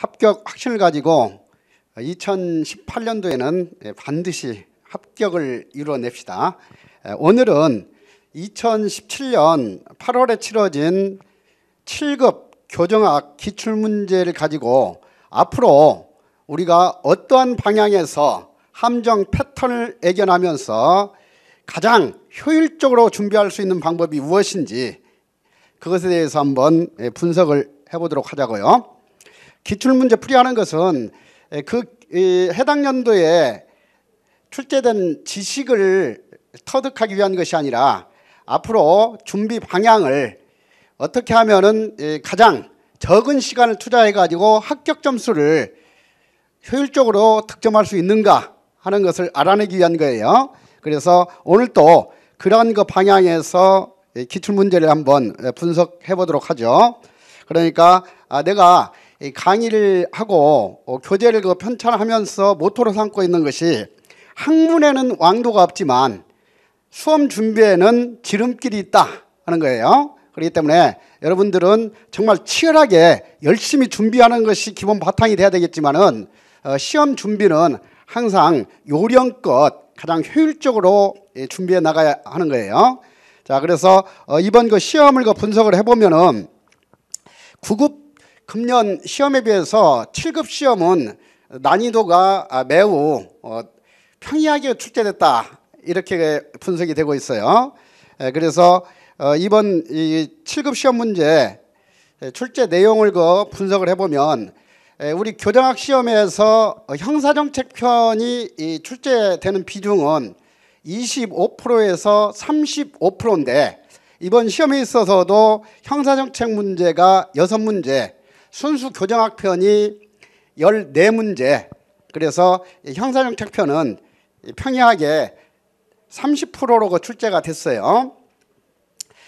합격 확신을 가지고 2018년도에는 반드시 합격을 이뤄냅시다. 오늘은 2017년 8월에 치러진 7급 교정학 기출문제를 가지고 앞으로 우리가 어떠한 방향에서 함정 패턴을 애견하면서 가장 효율적으로 준비할 수 있는 방법이 무엇인지 그것에 대해서 한번 분석을 해보도록 하자고요. 기출문제 풀이하는 것은 그 해당 연도에 출제된 지식을 터득하기 위한 것이 아니라 앞으로 준비 방향을 어떻게 하면은 가장 적은 시간을 투자해 가지고 합격 점수를 효율적으로 득점할 수 있는가 하는 것을 알아내기 위한 거예요. 그래서 오늘 또 그런 그 방향에서 기출 문제를 한번 분석해 보도록 하죠. 그러니까 아, 내가 강의를 하고 어, 교재를 그 편찬하면서 모토로 삼고 있는 것이 학문에는 왕도가 없지만 수험 준비에는 지름길이 있다 하는 거예요. 그렇기 때문에 여러분들은 정말 치열하게 열심히 준비하는 것이 기본 바탕이 돼야 되겠지만은 어, 시험 준비는 항상 요령껏 가장 효율적으로 예, 준비해 나가야 하는 거예요. 자, 그래서 어, 이번 그 시험을 그 분석을 해보면은 구급 금년 시험에 비해서 7급 시험은 난이도가 아, 매우 어, 평이하게 출제됐다 이렇게 분석이 되고 있어요. 그래서 어, 이번 7급 시험 문제 출제 내용을 그 분석을 해보면 우리 교정학 시험에서 형사정책 편이 출제되는 비중은 25%에서 35%인데 이번 시험에 있어서도 형사정책 문제가 6문제 순수 교정학 편이 14문제 그래서 형사정책 편은 평이하게 30%로 그 출제가 됐어요.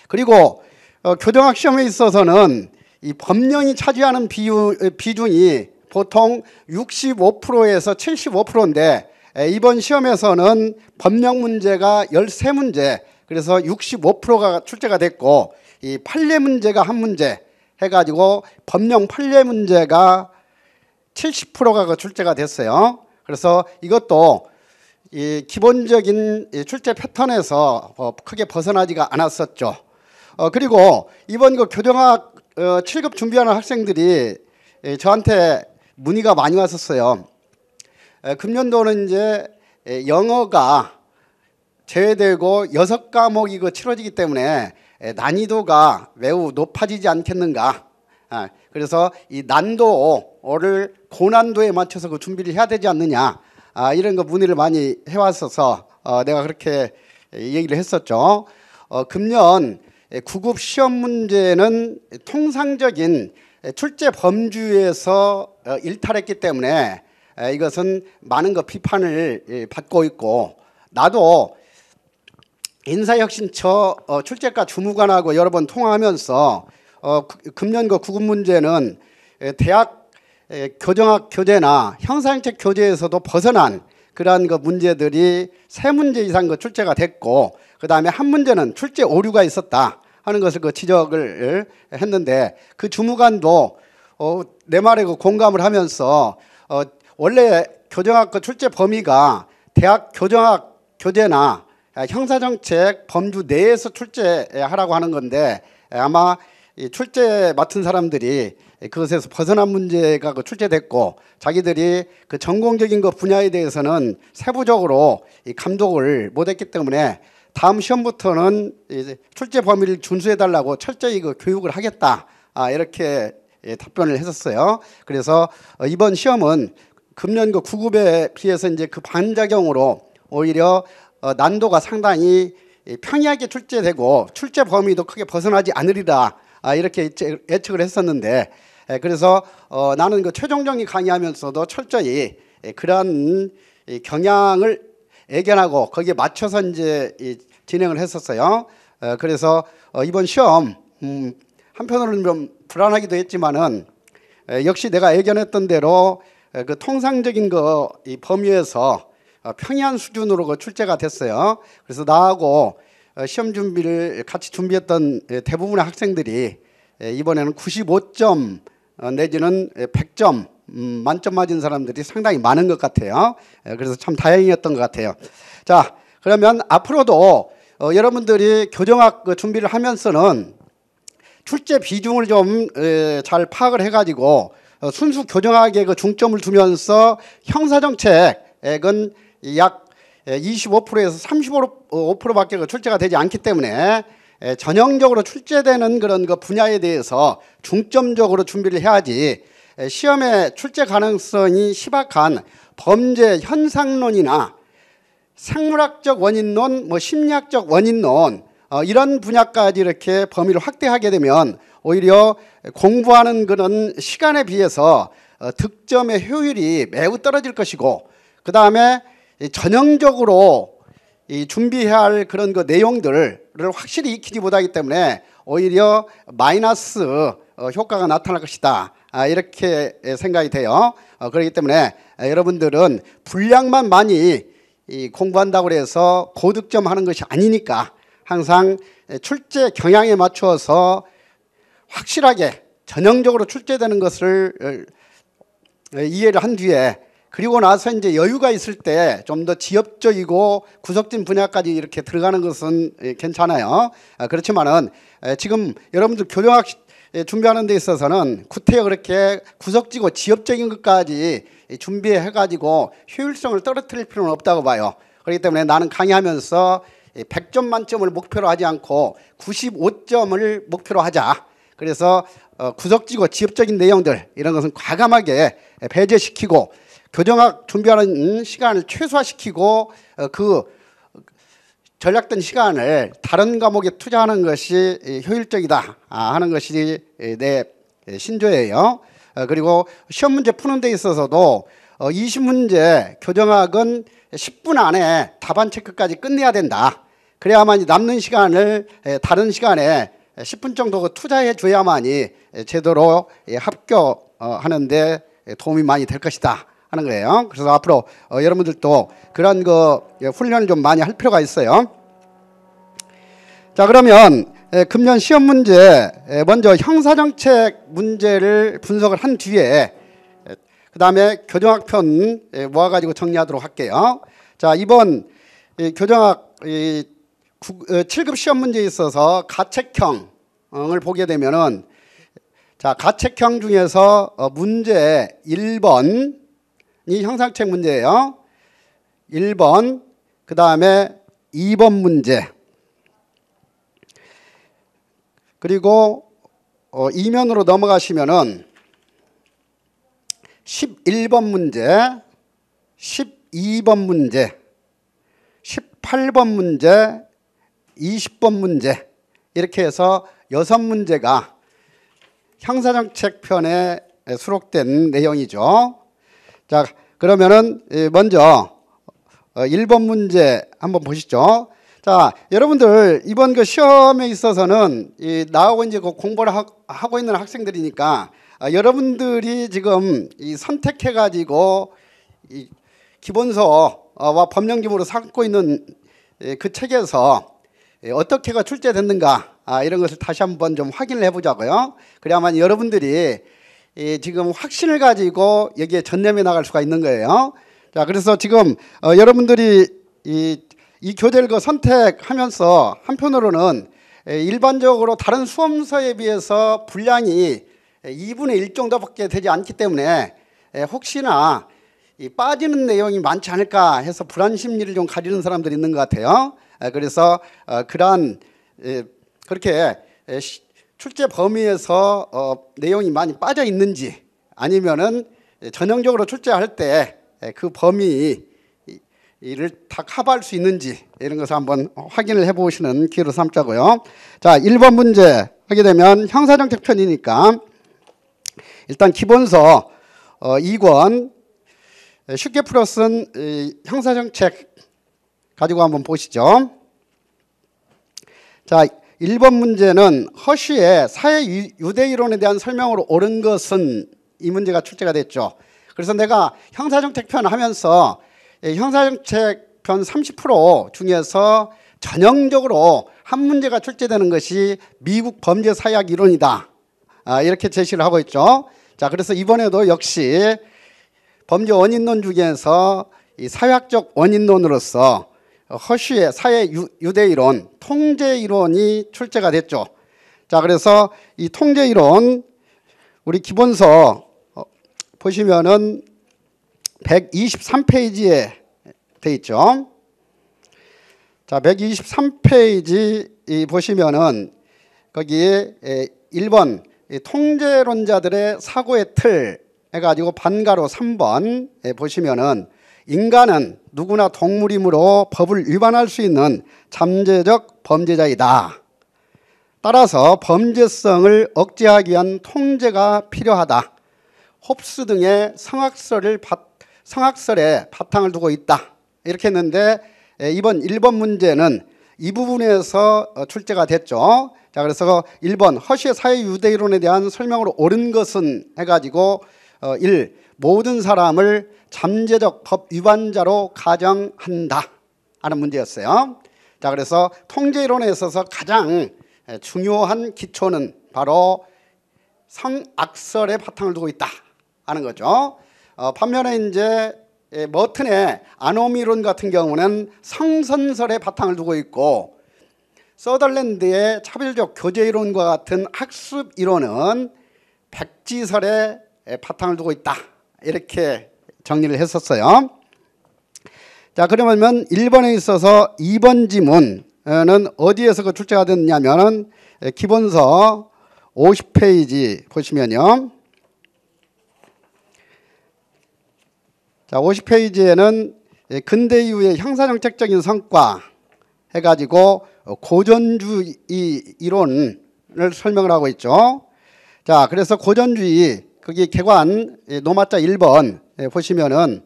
그리고 어, 교정학 시험에 있어서는 이 법령이 차지하는 비유, 어, 비중이 보통 65%에서 75%인데 에, 이번 시험에서는 법령 문제가 13문제 그래서 65%가 출제가 됐고 이 판례 문제가 한 문제 해가지고 법령 판례 문제가 70%가 그 출제가 됐어요. 그래서 이것도 이 기본적인 출제 패턴에서 어, 크게 벗어나지가 않았었죠. 어, 그리고 이번 그 교정학 7급 어, 준비하는 학생들이 예, 저한테 문의가 많이 왔었어요. 금년도는 이제 예, 영어가 제외되고 여섯 과목이 그 치러지기 때문에 난이도가 매우 높아지지 않겠는가. 아, 그래서 이 난도를 고난도에 맞춰서 그 준비를 해야 되지 않느냐. 아, 이런 거 문의를 많이 해왔어서 어, 내가 그렇게 얘기를 했었죠. 어, 금년 구급 시험 문제는 통상적인 출제 범주에서 어, 일탈했기 때문에 이것은 많은 거 비판을 예, 받고 있고 나도 인사혁신처 어, 출제과 주무관하고 여러 번 통화하면서 어, 금년과 그 구급 문제는 대학 교정학 교재나 형사정책 교재에서도 벗어난 그러한 그 문제들이 세 문제 이상 그 출제가 됐고 그 다음에 한 문제는 출제 오류가 있었다 하는 것을 그 지적을 했는데 그 주무관도 어, 내 말에 그 공감을 하면서 원래 교정학 그 출제 범위가 대학 교정학 교재나 아, 형사정책 범주 내에서 출제하라고 하는 건데 아, 아마 출제 맡은 사람들이 그것에서 벗어난 문제가 그 출제됐고 자기들이 그 전공적인 것 분야에 대해서는 세부적으로 감독을 못했기 때문에 다음 시험부터는 출제 범위를 준수해달라고 철저히 그 교육을 하겠다 아, 이렇게 예, 답변을 했었어요. 그래서 어, 이번 시험은 금년 그 구급에 비해서 이제 그 반작용으로 오히려 어, 난도가 상당히 평이하게 출제되고 출제 범위도 크게 벗어나지 않으리라 아, 이렇게 예측을 했었는데 그래서 어, 나는 그최종적인 강의하면서도 철저히 그러한 경향을 애견하고 거기에 맞춰서 이제 진행을 했었어요. 어, 그래서 이번 시험 음, 한편으로는 좀 불안하기도 했지만은 역시 내가 애견했던 대로 그 통상적인 그 범위에서 어, 평이한 수준으로 그 출제가 됐어요. 그래서 나하고 어, 시험 준비를 같이 준비했던 예, 대부분의 학생들이 예, 이번에는 95점 어, 내지는 100점 예, 음, 만점 맞은 사람들이 상당히 많은 것 같아요. 그래서 참 다행이었던 것 같아요. 자, 그러면 앞으로도 여러분들이 교정학 그 준비를 하면서는 출제 비중을 좀 잘 파악을 해가지고 순수 교정학에 그 중점을 두면서 형사정책은 약 25%에서 예, 35%밖에 그 출제가 되지 않기 때문에 예, 전형적으로 출제되는 그런 그 분야에 대해서 중점적으로 준비를 해야지 예, 시험에 출제 가능성이 희박한 범죄 현상론이나 생물학적 원인론, 뭐 심리학적 원인론 어, 이런 분야까지 이렇게 범위를 확대하게 되면 오히려 공부하는 그런 시간에 비해서 어, 득점의 효율이 매우 떨어질 것이고 그 다음에 전형적으로 이 준비해야 할 그런 그 내용들을 확실히 익히지 못하기 때문에 오히려 마이너스 어, 효과가 나타날 것이다. 아, 이렇게 예, 생각이 돼요. 어, 그렇기 때문에 아, 여러분들은 분량만 많이 공부한다고 해서 고득점 하는 것이 아니니까 항상 예, 출제 경향에 맞추어서 확실하게 전형적으로 출제되는 것을 예, 이해를 한 뒤에 그리고 나서 이제 여유가 있을 때 좀 더 지엽적이고 구석진 분야까지 이렇게 들어가는 것은 예, 괜찮아요. 아, 그렇지만은 지금 여러분들 교정학 준비하는 데 있어서는 구태여 그렇게 구석지고 지엽적인 것까지 준비해가지고 효율성을 떨어뜨릴 필요는 없다고 봐요. 그렇기 때문에 나는 강의하면서 100점 만점을 목표로 하지 않고 95점을 목표로 하자. 그래서 어, 구석지고 지엽적인 내용들 이런 것은 과감하게 배제시키고 교정학 준비하는 시간을 최소화시키고 어, 그 전략된 시간을 다른 과목에 투자하는 것이 효율적이다 아, 하는 것이 내 신조예요. 어, 그리고 시험 문제 푸는 데 있어서도 20문제 어, 교정학은 10분 안에 답안 체크까지 끝내야 된다. 그래야만 남는 시간을 다른 시간에 10분 정도 투자해 줘야만이 제대로 예, 합격하는 데 도움이 많이 될 것이다. 하는 거예요. 그래서 앞으로 어, 여러분들도 그런 그 훈련을 좀 많이 할 필요가 있어요. 자 그러면 에, 예, 금년 시험 문제 에, 예, 먼저 형사정책 문제를 분석을 한 뒤에 그 다음에 교정학편 에, 모아가지고 정리하도록 할게요. 자 이번 이, 교정학 이, 7급 어, 시험 문제에 있어서 가책형을 보게 되면은 자 가책형 중에서 어, 문제 1번 이 형상책 문제예요. 1번, 그 다음에 2번 문제. 그리고 어, 2면으로 넘어가시면은 11번 문제, 12번 문제, 18번 문제, 20번 문제 이렇게 해서 여섯 문제가 형사정책편에 수록된 내용이죠. 자, 그러면은 먼저 1번 어, 문제 한번 보시죠. 자, 여러분들 이번 그 시험에 있어서는 이 나하고 이제 그 공부를 하, 고 있는 학생들이니까 아, 여러분들이 지금 이 선택해 가지고 이 기본서와 법령기물로 삼고 있는 그 책에서 어떻게가 출제됐는가 아, 이런 것을 다시 한번 좀 확인을 해보자고요. 그래야만 여러분들이 예, 지금 확신을 가지고 여기에 전념해 나갈 수가 있는 거예요. 자, 그래서 지금 어, 여러분들이 이, 이 교재를 그 선택하면서 한편으로는 예, 일반적으로 다른 수험서에 비해서 분량이 2분의 1 정도밖에 되지 않기 때문에 예, 혹시나 빠지는 내용이 많지 않을까 해서 불안 심리를 좀 가지는 사람들이 있는 것 같아요. 아, 그래서 어, 그러한 예, 그렇게 출제 범위에서 어, 내용이 많이 빠져 있는지 아니면은 전형적으로 출제할 때 그 범위를 다 커버할 수 있는지 이런 것을 한번 확인을 해보시는 기회로 삼자고요. 자, 1번 문제 하게 되면 형사정책 편이니까 일단 기본서 2권 어, 쉽게 풀어 쓴 형사정책 가지고 한번 보시죠. 자, 1번 문제는 허쉬의 사회 유대 이론에 대한 설명으로 옳은 것은 이 문제가 출제가 됐죠. 그래서 내가 형사정책편 하면서 형사정책편 30% 중에서 전형적으로 한 문제가 출제되는 것이 미국 범죄 사약 이론이다. 아, 이렇게 제시를 하고 있죠. 자, 그래서 이번에도 역시 범죄 원인론 중에서 이 사회학적 원인론으로서 어, 허쉬의 사회 유대 이론, 통제 이론이 출제가 됐죠. 자, 그래서 이 통제 이론 우리 기본서 어, 보시면은 123페이지에 돼 있죠. 자, 123페이지 보시면은 거기 1번 통제론자들의 사고의 틀 해가지고 반가로 3번 보시면은 인간은 누구나 동물이므로 법을 위반할 수 있는 잠재적 범죄자이다. 따라서 범죄성을 억제하기 위한 통제가 필요하다. 홉스 등의 성악설을 바, 성악설에 바탕을 두고 있다. 이렇게 했는데 이번 1번 문제는 이 부분에서 어, 출제가 됐죠. 자, 그래서 1번 허시의 사회 유대 이론에 대한 설명으로 옳은 것은 해가지고 1. 어, 모든 사람을 잠재적 법 위반자로 가정한다 하는 문제였어요. 자, 그래서 통제이론에 있어서 가장 중요한 기초는 바로 성악설의 바탕을 두고 있다 하는 거죠. 어, 반면에 이제 예, 머튼의 아노미론 같은 경우는 성선설의 바탕을 두고 있고 서덜랜드의 차별적 교제이론과 같은 학습이론은 백지설의 예, 바탕을 두고 있다 이렇게 정리를 했었어요. 자, 그러면 1번에 있어서 2번 지문은 어디에서 그 출제가 됐냐면은 예, 기본서 50페이지 보시면요. 자, 50페이지에는 예, 근대 이후의 형사정책적인 성과 해가지고 고전주의 이론을 설명을 하고 있죠. 자, 그래서 고전주의 거기 개관 예, 노마자 1번 예, 보시면은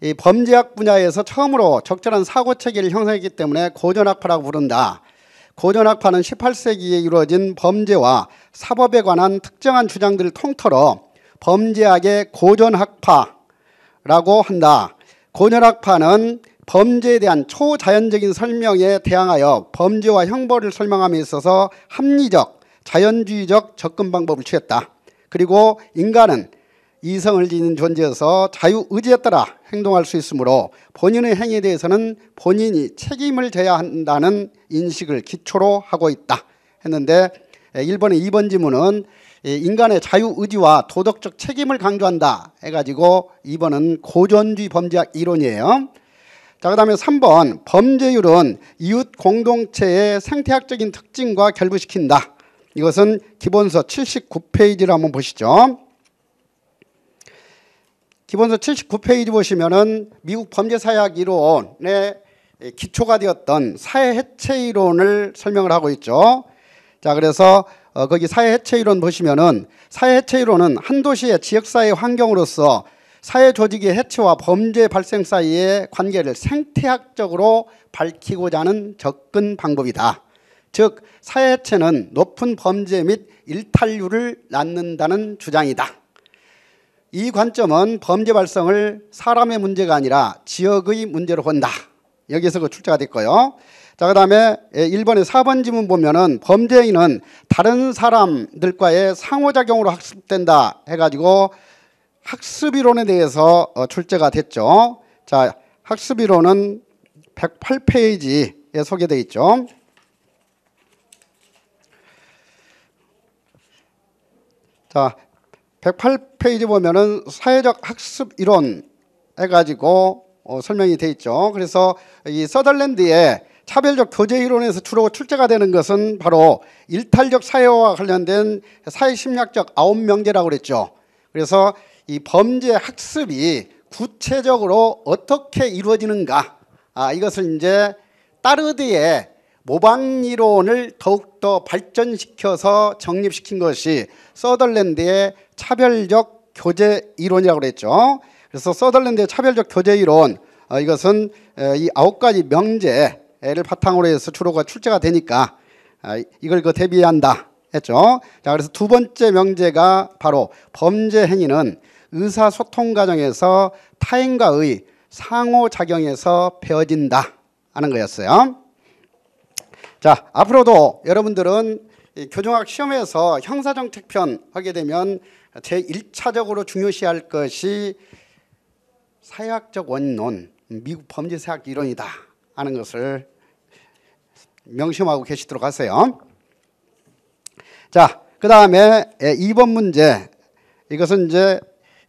이 범죄학 분야에서 처음으로 적절한 사고 체계를 형성했기 때문에 고전학파라고 부른다. 고전학파는 18세기에 이루어진 범죄와 사법에 관한 특정한 주장들을 통틀어 범죄학의 고전학파라고 한다. 고전학파는 범죄에 대한 초자연적인 설명에 대항하여 범죄와 형벌을 설명함에 있어서 합리적, 자연주의적 접근 방법을 취했다. 그리고 인간은 이성을 지닌 존재여서 자유 의지에 따라 행동할 수 있으므로 본인의 행위에 대해서는 본인이 책임을 져야 한다는 인식을 기초로 하고 있다 했는데 1번의 예, 2번 지문은 예, 인간의 자유 의지와 도덕적 책임을 강조한다 해가지고 2번은 고전주의 범죄학 이론이에요. 자, 그 다음에 3번 범죄율은 이웃 공동체의 생태학적인 특징과 결부시킨다. 이것은 기본서 79페이지를 한번 보시죠. 기본서 79페이지 보시면은 미국 범죄사학 이론의 기초가 되었던 사회 해체 이론을 설명을 하고 있죠. 자, 그래서 어, 거기 사회 해체 이론 보시면은 사회 해체 이론은 한 도시의 지역사회 환경으로서 사회 조직의 해체와 범죄 발생 사이의 관계를 생태학적으로 밝히고자 하는 접근 방법이다. 즉 사회체는 높은 범죄 및 일탈률을 낳는다는 주장이다. 이 관점은 범죄 발생을 사람의 문제가 아니라 지역의 문제로 본다. 여기서그 출제가 됐고요. 자, 그 다음에 1번에 예, 4번 지문 보면은 범죄인은 다른 사람들과의 상호작용으로 학습된다 해가지고 학습이론에 대해서 어, 출제가 됐죠. 자, 학습이론은 108페이지에 소개되어 있죠. 자, 108페이지 보면은 사회적 학습 이론 해가지고 어, 설명이 돼 있죠. 그래서 이 서덜랜드의 차별적 교제 이론에서 주로 출제가 되는 것은 바로 일탈적 사회와 관련된 사회심리학적 아홉 명제라고 그랬죠. 그래서 이 범죄 학습이 구체적으로 어떻게 이루어지는가 아, 이것을 이제 따르드의 모방 이론을 더욱더 발전시켜서 정립시킨 것이 서덜랜드의 차별적 교제 이론이라고 그랬죠. 그래서 서덜랜드의 차별적 교제 이론 어, 이것은 에, 이 아홉 가지 명제를 바탕으로 해서 주로가 출제가 되니까 아, 이걸 그 대비한다 했죠. 자 그래서 두 번째 명제가 바로 범죄 행위는 의사소통 과정에서 타인과의 상호작용에서 배어진다 하는 거였어요. 자, 앞으로도 여러분들은 교정학 시험에서 형사정책편 하게 되면 제1차적으로 중요시할 것이 사회학적 원론, 미국 범죄사학 이론이다 하는 것을 명심하고 계시도록 하세요. 자, 그 다음에 2번 예, 문제. 이것은 이제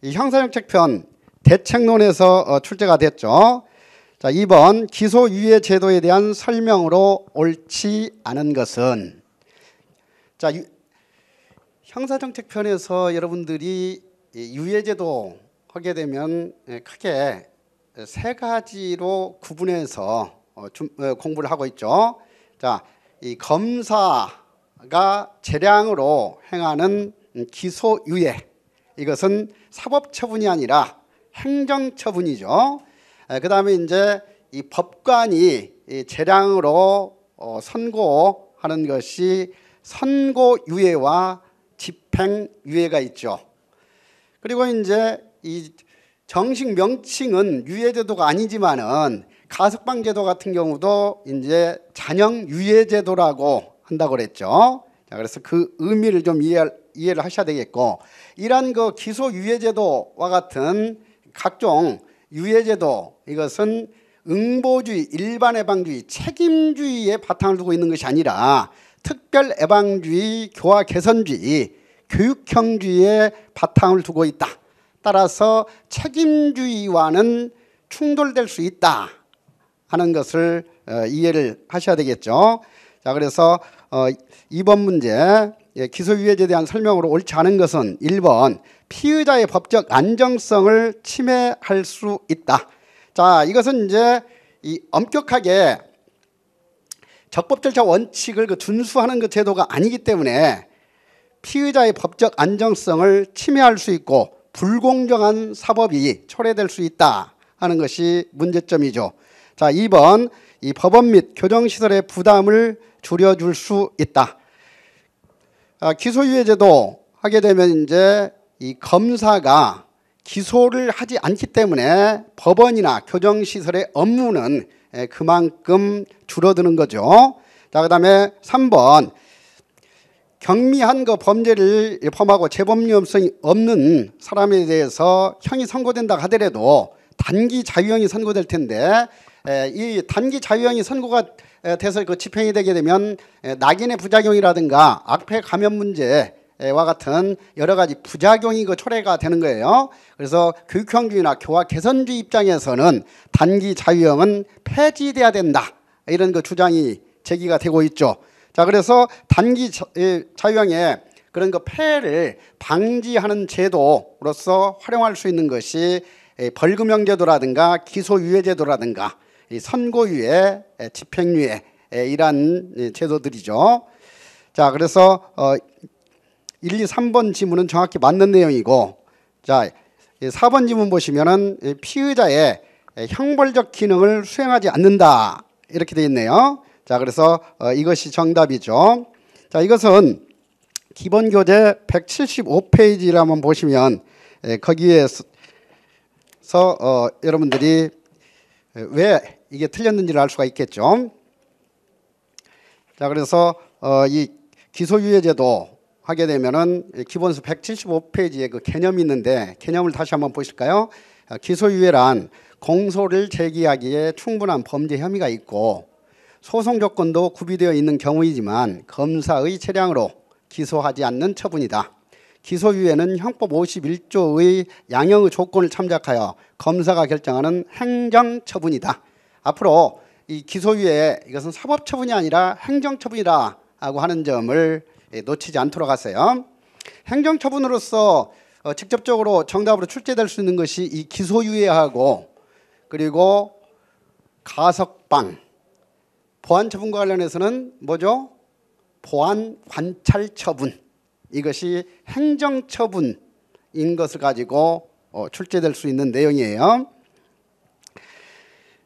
형사정책편 대책론에서 어, 출제가 됐죠. 자, 2번 기소유예 제도에 대한 설명으로 옳지 않은 것은 자, 유, 형사정책 편에서 여러분들이 유예 제도 하게 되면 예, 크게 세 가지로 구분해서 어, 어, 공부를 하고 있죠. 자, 이 검사가 재량으로 행하는 기소유예 이것은 사법처분이 아니라 행정처분이죠. 그 다음에 이제 이 법관이 이 재량으로 어, 선고하는 것이 선고유예와 집행유예가 있죠. 그리고 이제 이 정식 명칭은 유예제도가 아니지만은 가석방제도 같은 경우도 이제 잔영유예제도라고 한다고 그랬죠. 자, 그래서 그 의미를 좀 이해, 이해를 하셔야 되겠고 이런그 기소유예제도와 같은 각종 유예제도 이것은 응보주의, 일반 해방주의, 책임주의에 바탕을 두고 있는 것이 아니라 특별 해방주의, 교화 개선주의, 교육형주의에 바탕을 두고 있다. 따라서 책임주의와는 충돌될 수 있다 하는 것을 어, 이해를 하셔야 되겠죠. 자 그래서 어, 이번 문제 예, 기소유예제에 대한 설명으로 옳지 않은 것은 1번 피의자의 법적 안정성을 침해할 수 있다. 자, 이것은 이제 이 엄격하게 적법 절차 원칙을 그 준수하는 그 제도가 아니기 때문에 피의자의 법적 안정성을 침해할 수 있고 불공정한 사법이 초래될 수 있다 하는 것이 문제점이죠. 자, 2번 이 법원 및 교정시설의 부담을 줄여줄 수 있다. 아, 기소유예제도 하게 되면 이제 이 검사가 기소를 하지 않기 때문에 법원이나 교정시설의 업무는 그만큼 줄어드는 거죠. 자, 그 다음에 3번. 경미한 그 범죄를 범하고 재범 위험성이 없는 사람에 대해서 형이 선고된다 하더라도 단기 자유형이 선고될 텐데 이 단기 자유형이 선고가 돼서 그 집행이 되게 되면 낙인의 부작용이라든가 악폐 감염 문제 와 같은 여러 가지 부작용이 그 초래가 되는 거예요. 그래서 교육형주의나 교화 개선주의 입장에서는 단기 자유형은 폐지돼야 된다. 이런 그 주장이 제기가 되고 있죠. 자, 그래서 단기 자유형의 그런 그 폐를 방지하는 제도로서 활용할 수 있는 것이 벌금형제도라든가 기소유예제도라든가 선고유예, 집행유예 이러 제도들이죠. 자, 그래서 어, 1, 2, 3번 지문은 정확히 맞는 내용이고 자 4번 지문 보시면은 피의자의 형벌적 기능을 수행하지 않는다 이렇게 되어 있네요. 자 그래서 어, 이것이 정답이죠. 자 이것은 기본 교재 175페이지를 한번 보시면 예, 거기에서 어, 여러분들이 예, 왜 이게 틀렸는지를 알 수가 있겠죠. 자 그래서 어, 이 기소유예제도 하게 되면은 기본서 175페이지에 그 개념이 있는데 개념을 다시 한번 보실까요? 아, 기소유예란 공소를 제기하기에 충분한 범죄 혐의가 있고 소송 조건도 구비되어 있는 경우이지만 검사의 체량으로 기소하지 않는 처분이다. 기소유예는 형법 51조의 양형의 조건을 참작하여 검사가 결정하는 행정처분이다. 앞으로 이 기소유예 이것은 사법처분이 아니라 행정처분이라고 하는 점을 예, 놓치지 않도록 하세요. 행정처분으로서 어, 직접적으로 정답으로 출제될 수 있는 것이 이 기소유예하고 그리고 가석방 보안처분과 관련해서는 뭐죠? 보안 관찰 처분 이것이 행정처분인 것을 가지고 어, 출제될 수 있는 내용이에요.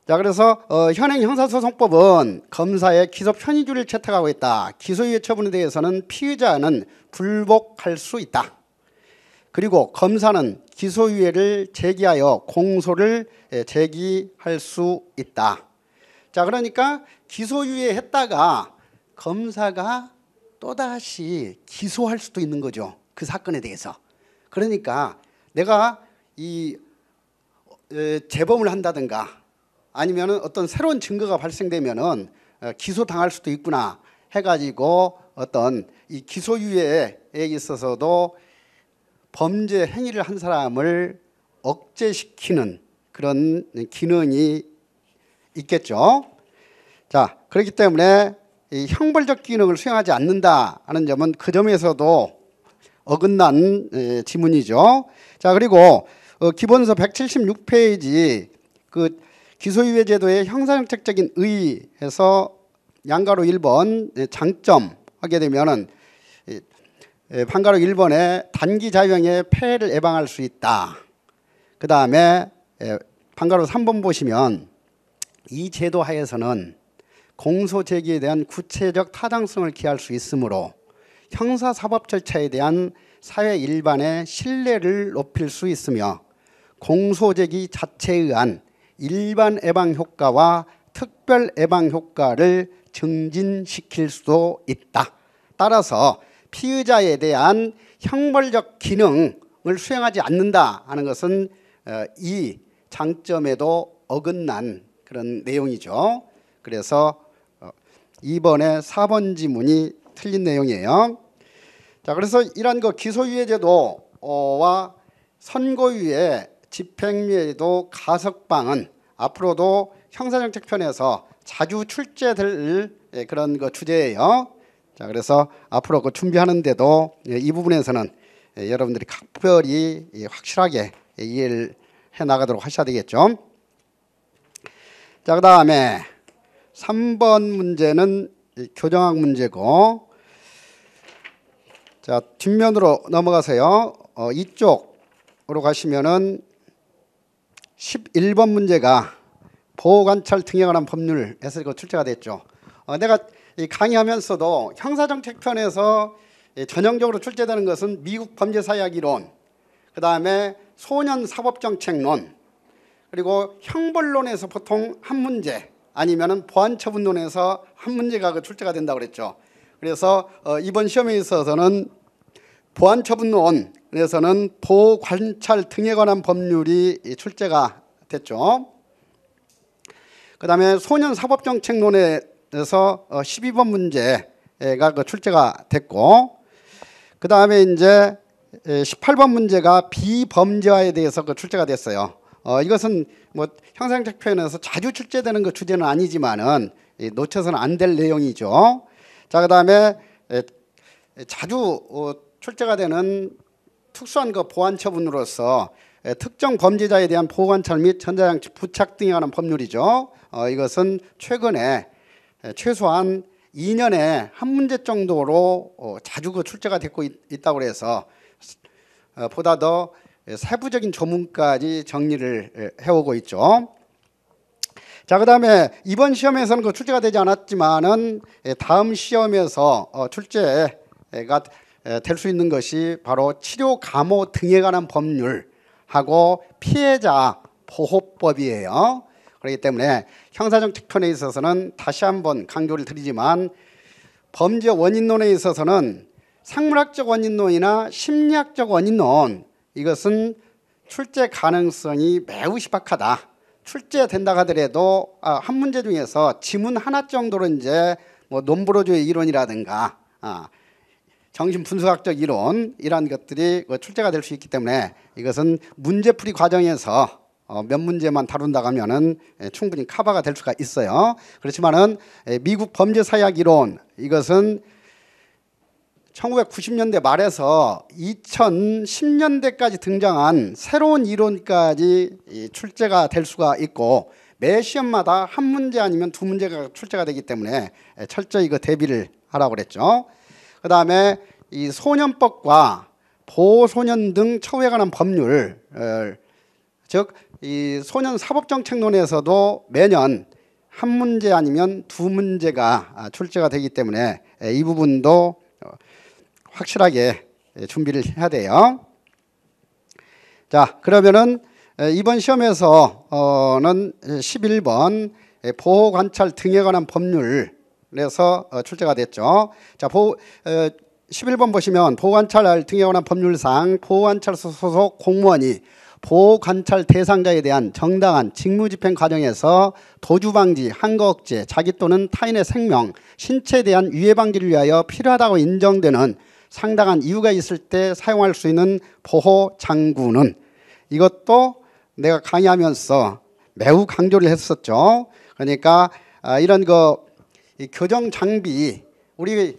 자 그래서 어, 현행 형사소송법은 검사의 기소 편의주를 의 채택하고 있다. 기소유예 처분에 대해서는 피의자는 불복할 수 있다. 그리고 검사는 기소유예를 제기하여 공소를 예, 제기할 수 있다. 자 그러니까 기소유예 했다가 검사가 또다시 기소할 수도 있는 거죠. 그 사건에 대해서. 그러니까 내가 이 어, 예, 재범을 한다든가 아니면 어떤 새로운 증거가 발생되면은 어, 기소당할 수도 있구나 해가지고 어떤 이 기소유예에 있어서도 범죄 행위를 한 사람을 억제시키는 그런 기능이 있겠죠. 자, 그렇기 때문에 이 형벌적 기능을 수행하지 않는다는 하 점은 그 점에서도 어긋난 지문이죠. 자, 그리고 어, 기본서 176페이지 그 기소유예 제도의 형사정책적인 의의에서 양가로 1번 예, 장점 하게 되면은 예, 예, 판가로 1번에 단기 자유형의 폐해를 예방할 수 있다. 그 다음에 판가로 3번 보시면 이 제도 하에서는 공소 제기에 대한 구체적 타당성을 기할 수 있으므로 형사 사법 절차에 대한 사회 일반의 신뢰를 높일 수 있으며 공소 제기 자체에 의한 일반 예방 효과와 특별 예방 효과를 증진시킬 수도 있다. 따라서 피의자에 대한 형벌적 기능을 수행하지 않는다 하는 것은 어, 이 장점에도 어긋난 그런 내용이죠. 그래서 어, 이번에 4번 지문이 틀린 내용이에요. 자, 그래서 이런한 기소유예제도와 선거유예 집행유예도 가석방은 앞으로도 형사정책편에서 자주 출제될 예, 그런 그 주제예요. 자 그래서 앞으로 그 준비하는데도 예, 이 부분에서는 예, 여러분들이 각별히 확실하게 이해를 해 나가도록 하셔야 되겠죠. 자그 다음에 3번 문제는 교정학 문제고 자 뒷면으로 넘어가세요. 어, 이쪽으로 가시면은 11번 문제가 보호관찰 등에 관한 법률에서 이거 출제가 됐죠. 어, 내가 강의하면서도 형사정책 편에서 전형적으로 출제되는 것은 미국 범죄사약 이론, 그 다음에 소년 사법정책론, 그리고 형벌론에서 보통 한 문제 아니면 보안처분론에서 한 문제가 그 출제가 된다고 그랬죠. 그래서 어, 이번 시험에 있어서는 보안처분론 에서는 보관찰 등에 관한 법률이 출제가 됐죠. 어, 그 다음에 소년사법정책론에서 12번 문제가 출제가 됐고 그 다음에 이제 18번 문제가 비범죄화에 대해서 그 출제가 됐어요. 어, 이것은 뭐 형상적 표현에서 자주 출제되는 그 주제는 아니지만은 놓쳐서는 안 될 내용이죠. 자, 그 다음에 자주 어, 출제가 되는 특수한 그보안 처분으로서 예, 특정 범죄자에 대한 보 관찰 및 전자장치 부착 등에 관한 법률이죠. 어, 이것은 최근에 예, 최소한 2년에 한 문제 정도로 어, 자주 그 출제가 되고 있, 다고 해서 어, 보다 더 예, 세부적인 조문까지 정리를 해오고 있죠. 자, 그 다음에 이번 시험에서는 그 출제가 되지 않았지만은 다음 시험에서 어, 출제가 될수 있는 것이 바로 치료 감호 등에 관한 법률하고 피해자 보호법이에요. 그렇기 때문에 형사정책 편에 있어서는 다시 한번 강조를 드리지만 범죄 원인론에 있어서는 상물학적 원인론이나 심리학적 원인론 이것은 출제 가능성이 매우 희박하다. 출제된다 하더라도 아, 한 문제 중에서 지문 하나 정도로 이제 뭐 논브로즈의 이론이라든가 아, 정신분석학적 이론 이러 것들이 그 출제가 될 수 있기 때문에 이것은 문제풀이 과정에서 어, 몇 문제만 다룬다고 하면은 예, 충분히 커버가 될 수가 있어요. 그렇지만은 예, 미국 범죄 사약 이론 이것은 1990년대 말에서 2010년대까지 등장한 새로운 이론까지 출제가 될 수가 있고 매 시험마다 한 문제 아니면 두 문제가 출제가 되기 때문에 예, 철저히 그 대비를 하라고 그랬죠. 그 다음에 이 소년법과 보호소년 등 처우에 관한 법률, 즉 이 소년 사법정책론에서도 매년 한 문제 아니면 두 문제가 출제가 되기 때문에 이 부분도 확실하게 준비를 해야 돼요. 자, 그러면은 이번 시험에서는 11번 보호 관찰 등에 관한 법률 그래서 어, 출제가 됐죠. 자, 보, 에, 어, 11번 보시면 보관찰 등에 관한 법률상 보관찰서 소속 공무원이 보관찰 호 대상자에 대한 정당한 직무집행 과정에서 도주방지, 항거억제, 자기 또는 타인의 생명, 신체에 대한 위해방지를 위하여 필요하다고 인정되는 상당한 이유가 있을 때 사용할 수 있는 보호 장구는 이것도 내가 강의하면서 매우 강조를 했었죠. 그러니까 아, 이런 거이 교정 장비 우리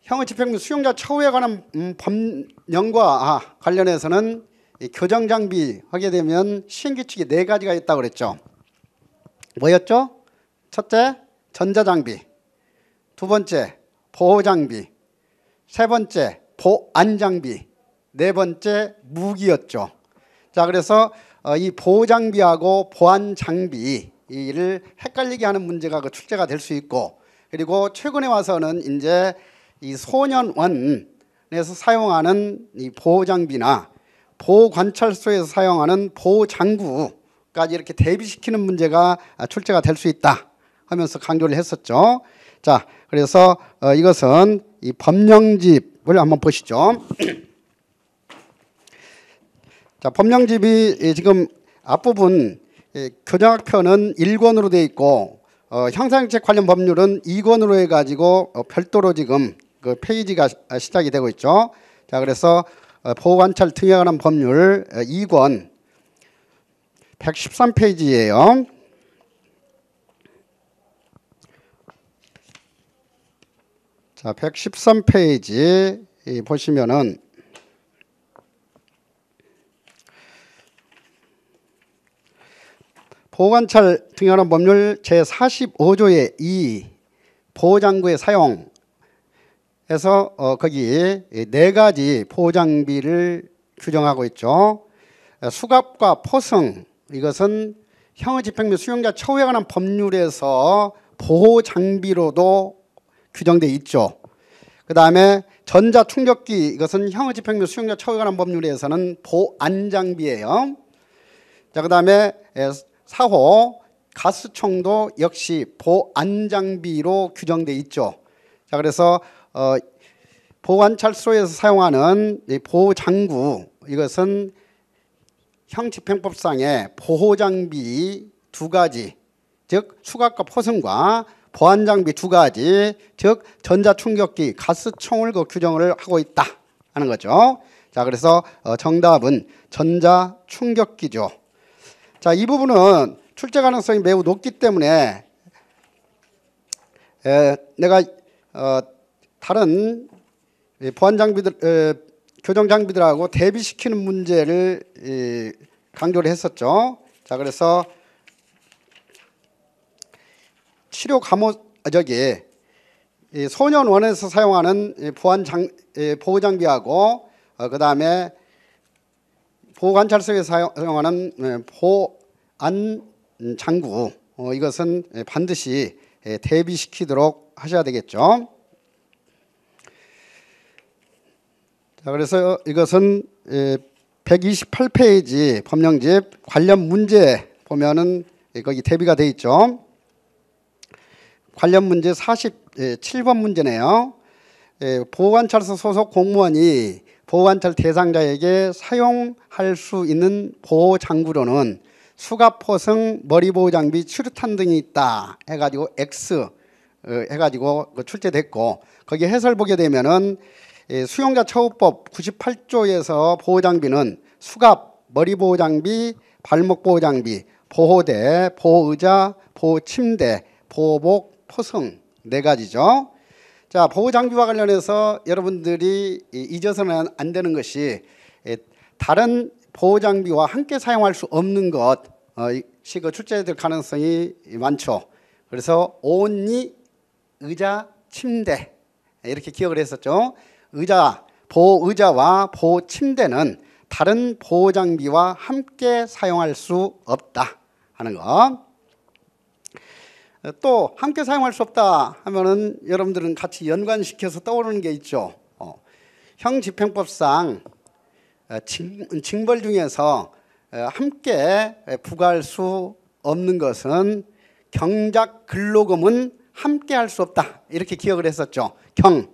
형의집행부 수용자 처우에 관한 음, 법령과 아, 관련해서는 이 교정 장비 하게 되면 시행 규칙이 네 가지가 있다고 그랬죠. 뭐였죠? 첫째 전자 장비, 두 번째 보호 장비, 세 번째 보안 장비, 네 번째 무기였죠. 자 그래서 어, 이 보호 장비하고 보안 장비 이를 헷갈리게 하는 문제가 그 출제가 될 수 있고 그리고 최근에 와서는 이제 이 소년원에서 사용하는 이 보호장비나 보호관찰소에서 사용하는 보호장구까지 이렇게 대비시키는 문제가 출제가 될 수 있다 하면서 강조를 했었죠. 자, 그래서 어, 이것은 이 법령집을 한번 보시죠. 자, 법령집이 지금 앞부분 교정학편은 예, 1권으로 돼 있고 어, 형사정책 관련 법률은 2권으로 해가지고 어, 별도로 지금 그 페이지가 아, 시작이 되고 있죠. 자 그래서 어, 보호관찰 등에 관한 법률 2권 어, 113페이지예요. 자 113페이지 보시면은 보관찰 등하는 법률 제45조의 2 보호장구의 사용에서 어, 거기 네 가지 보호장비를 규정하고 있죠. 수갑과 포승 이것은 형의 집행 및 수용자 처우에 관한 법률에서 보호장비로도 규정되어 있죠. 그 다음에 전자충격기 이것은 형의 집행 및 수용자 처우에 관한 법률에서는 보안장비예요. 자, 그 다음에 4호 가스총도 역시 보안장비로 규정돼 있죠. 자 그래서 어, 보안찰소에서 사용하는 보호장구 이것은 형집행법상의 보호장비 두 가지 즉 수갑과 포승과 보안장비 두 가지 즉 전자충격기 가스총을 그 규정을 하고 있다 하는 거죠. 자 그래서 어, 정답은 전자충격기죠. 자, 이 부분은 출제 가능성이 매우 높기 때문에 에, 내가 어, 다른 보안 장비들 에, 교정 장비들하고 대비시키는 문제를 이, 강조를 했었죠. 자, 그래서 치료 감호 아, 저기 소년원에서 사용하는 보안 장 보호 장비하고 어, 그다음에 포관찰석에 사용하는 예, 보안 장구 어, 이것은 예, 반드시 예, 대비시키도록 하셔야 되겠죠. 자, 그래서 이것은 128페이지 법령집 관련 문제 보면은 거기 대비가 돼 있죠. 관련 문제 47번 문제네요. 보관찰서 소속 공무원이 보완철 호 대상자에게 사용할 수 있는 보호 장구로는 수갑 포승 머리 보호 장비 추루탄 등이 있다 해가지고 X 어, 해가지고 그 출제됐고 거기 에 해설 보게 되면은 예, 수용자 처우법 98조에서 보호 장비는 수갑 머리 보호 장비 발목 보호 장비 보호대 보호 의자 보호 침대 보호복 포승 네 가지죠. 자 보호 장비와 관련해서 여러분들이 잊어서는 안 되는 것이 다른 보호 장비와 함께 사용할 수 없는 것 시거 어, 출제될 가능성이 많죠. 그래서 온니 의자 침대 이렇게 기억을 했었죠. 의자 보호 의자와 보호 침대는 다른 보호 장비와 함께 사용할 수 없다 하는 것. 또 함께 사용할 수 없다 하면은 여러분들은 같이 연관시켜서 떠오르는 게 있죠. 어, 형 집행법상 어, 징, 벌 중에서 어, 함께 부과할 수 없는 것은 경작 근로금은 함께 할 수 없다 이렇게 기억을 했었죠. 경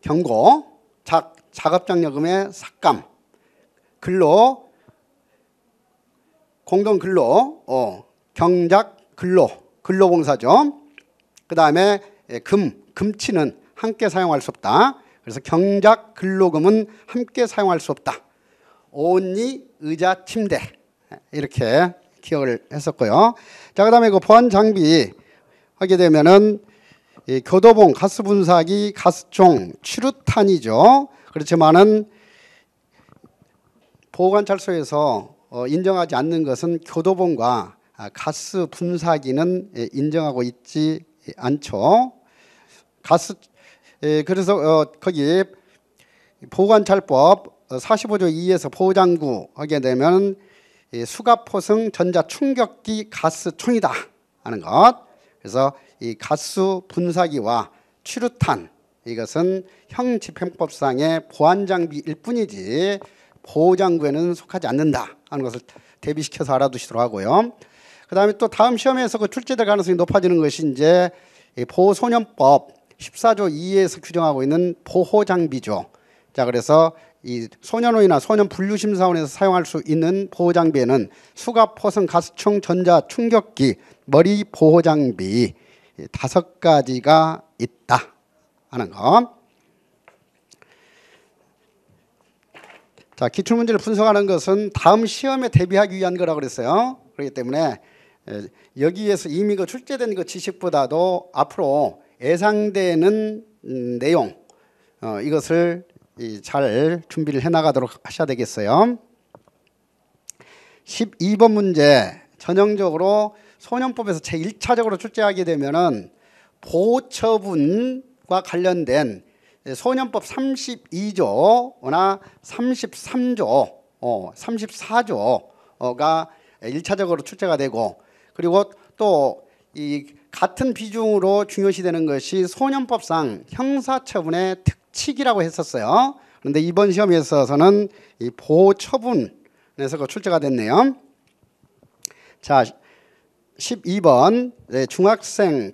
경고 작 작업장려금의 삭감 근로 공동근로 어, 경작 근로 근로봉사죠. 그 다음에 예, 금, 금치는 함께 사용할 수 없다. 그래서 경작, 근로금은 함께 사용할 수 없다. 온니, 의자, 침대 이렇게 기억을 했었고요. 자, 그 다음에 그 보안 장비 하게 되면은 교도봉, 가스분사기, 가스총, 취루탄이죠. 그렇지만은 보호관찰소에서 어, 인정하지 않는 것은 교도봉과 아, 가스 분사기는 예, 인정하고 있지 않죠. 가스 예, 그래서 어, 거기 보관찰법 45조 2에서 보장구 하게 되면 예, 수갑포승 전자충격기 가스총이다 하는 것. 그래서 이 가스 분사기와 취루탄 이것은 형집행법상의 보안장비 일뿐이지 보호장구에는 속하지 않는다 하는 것을 대비시켜서 알아두시도록 하고요. 그 다음에 또 다음 시험에서 그 출제될 가능성이 높아지는 것이 이제 보호소년법 14조 2에서 규정하고 있는 보호장비죠. 자, 그래서 이 소년원이나 소년 분류심사원에서 사용할 수 있는 보호장비에는 수갑, 포승, 가스총, 전자, 충격기, 머리 보호장비 다섯 가지가 있다 하는 거. 자, 기출문제를 분석하는 것은 다음 시험에 대비하기 위한 거라고 그랬어요. 그렇기 때문에 여기에서 이미 그 출제된 그 지식보다도 앞으로 예상되는 음, 내용 어, 이것을 잘 준비를 해나가도록 하셔야 되겠어요. 12번 문제 전형적으로 소년법에서 제1차적으로 출제하게 되면은 보처분과 관련된 소년법 32조나 33조, 34조가 어, 1차적으로 출제가 되고 그리고 또 이 같은 비중으로 중요시되는 것이 소년법상 형사처분의 특칙이라고 했었어요. 그런데 이번 시험에 있어서는 이 보호처분에서 그 출제가 됐네요. 자, 12번 네, 중학생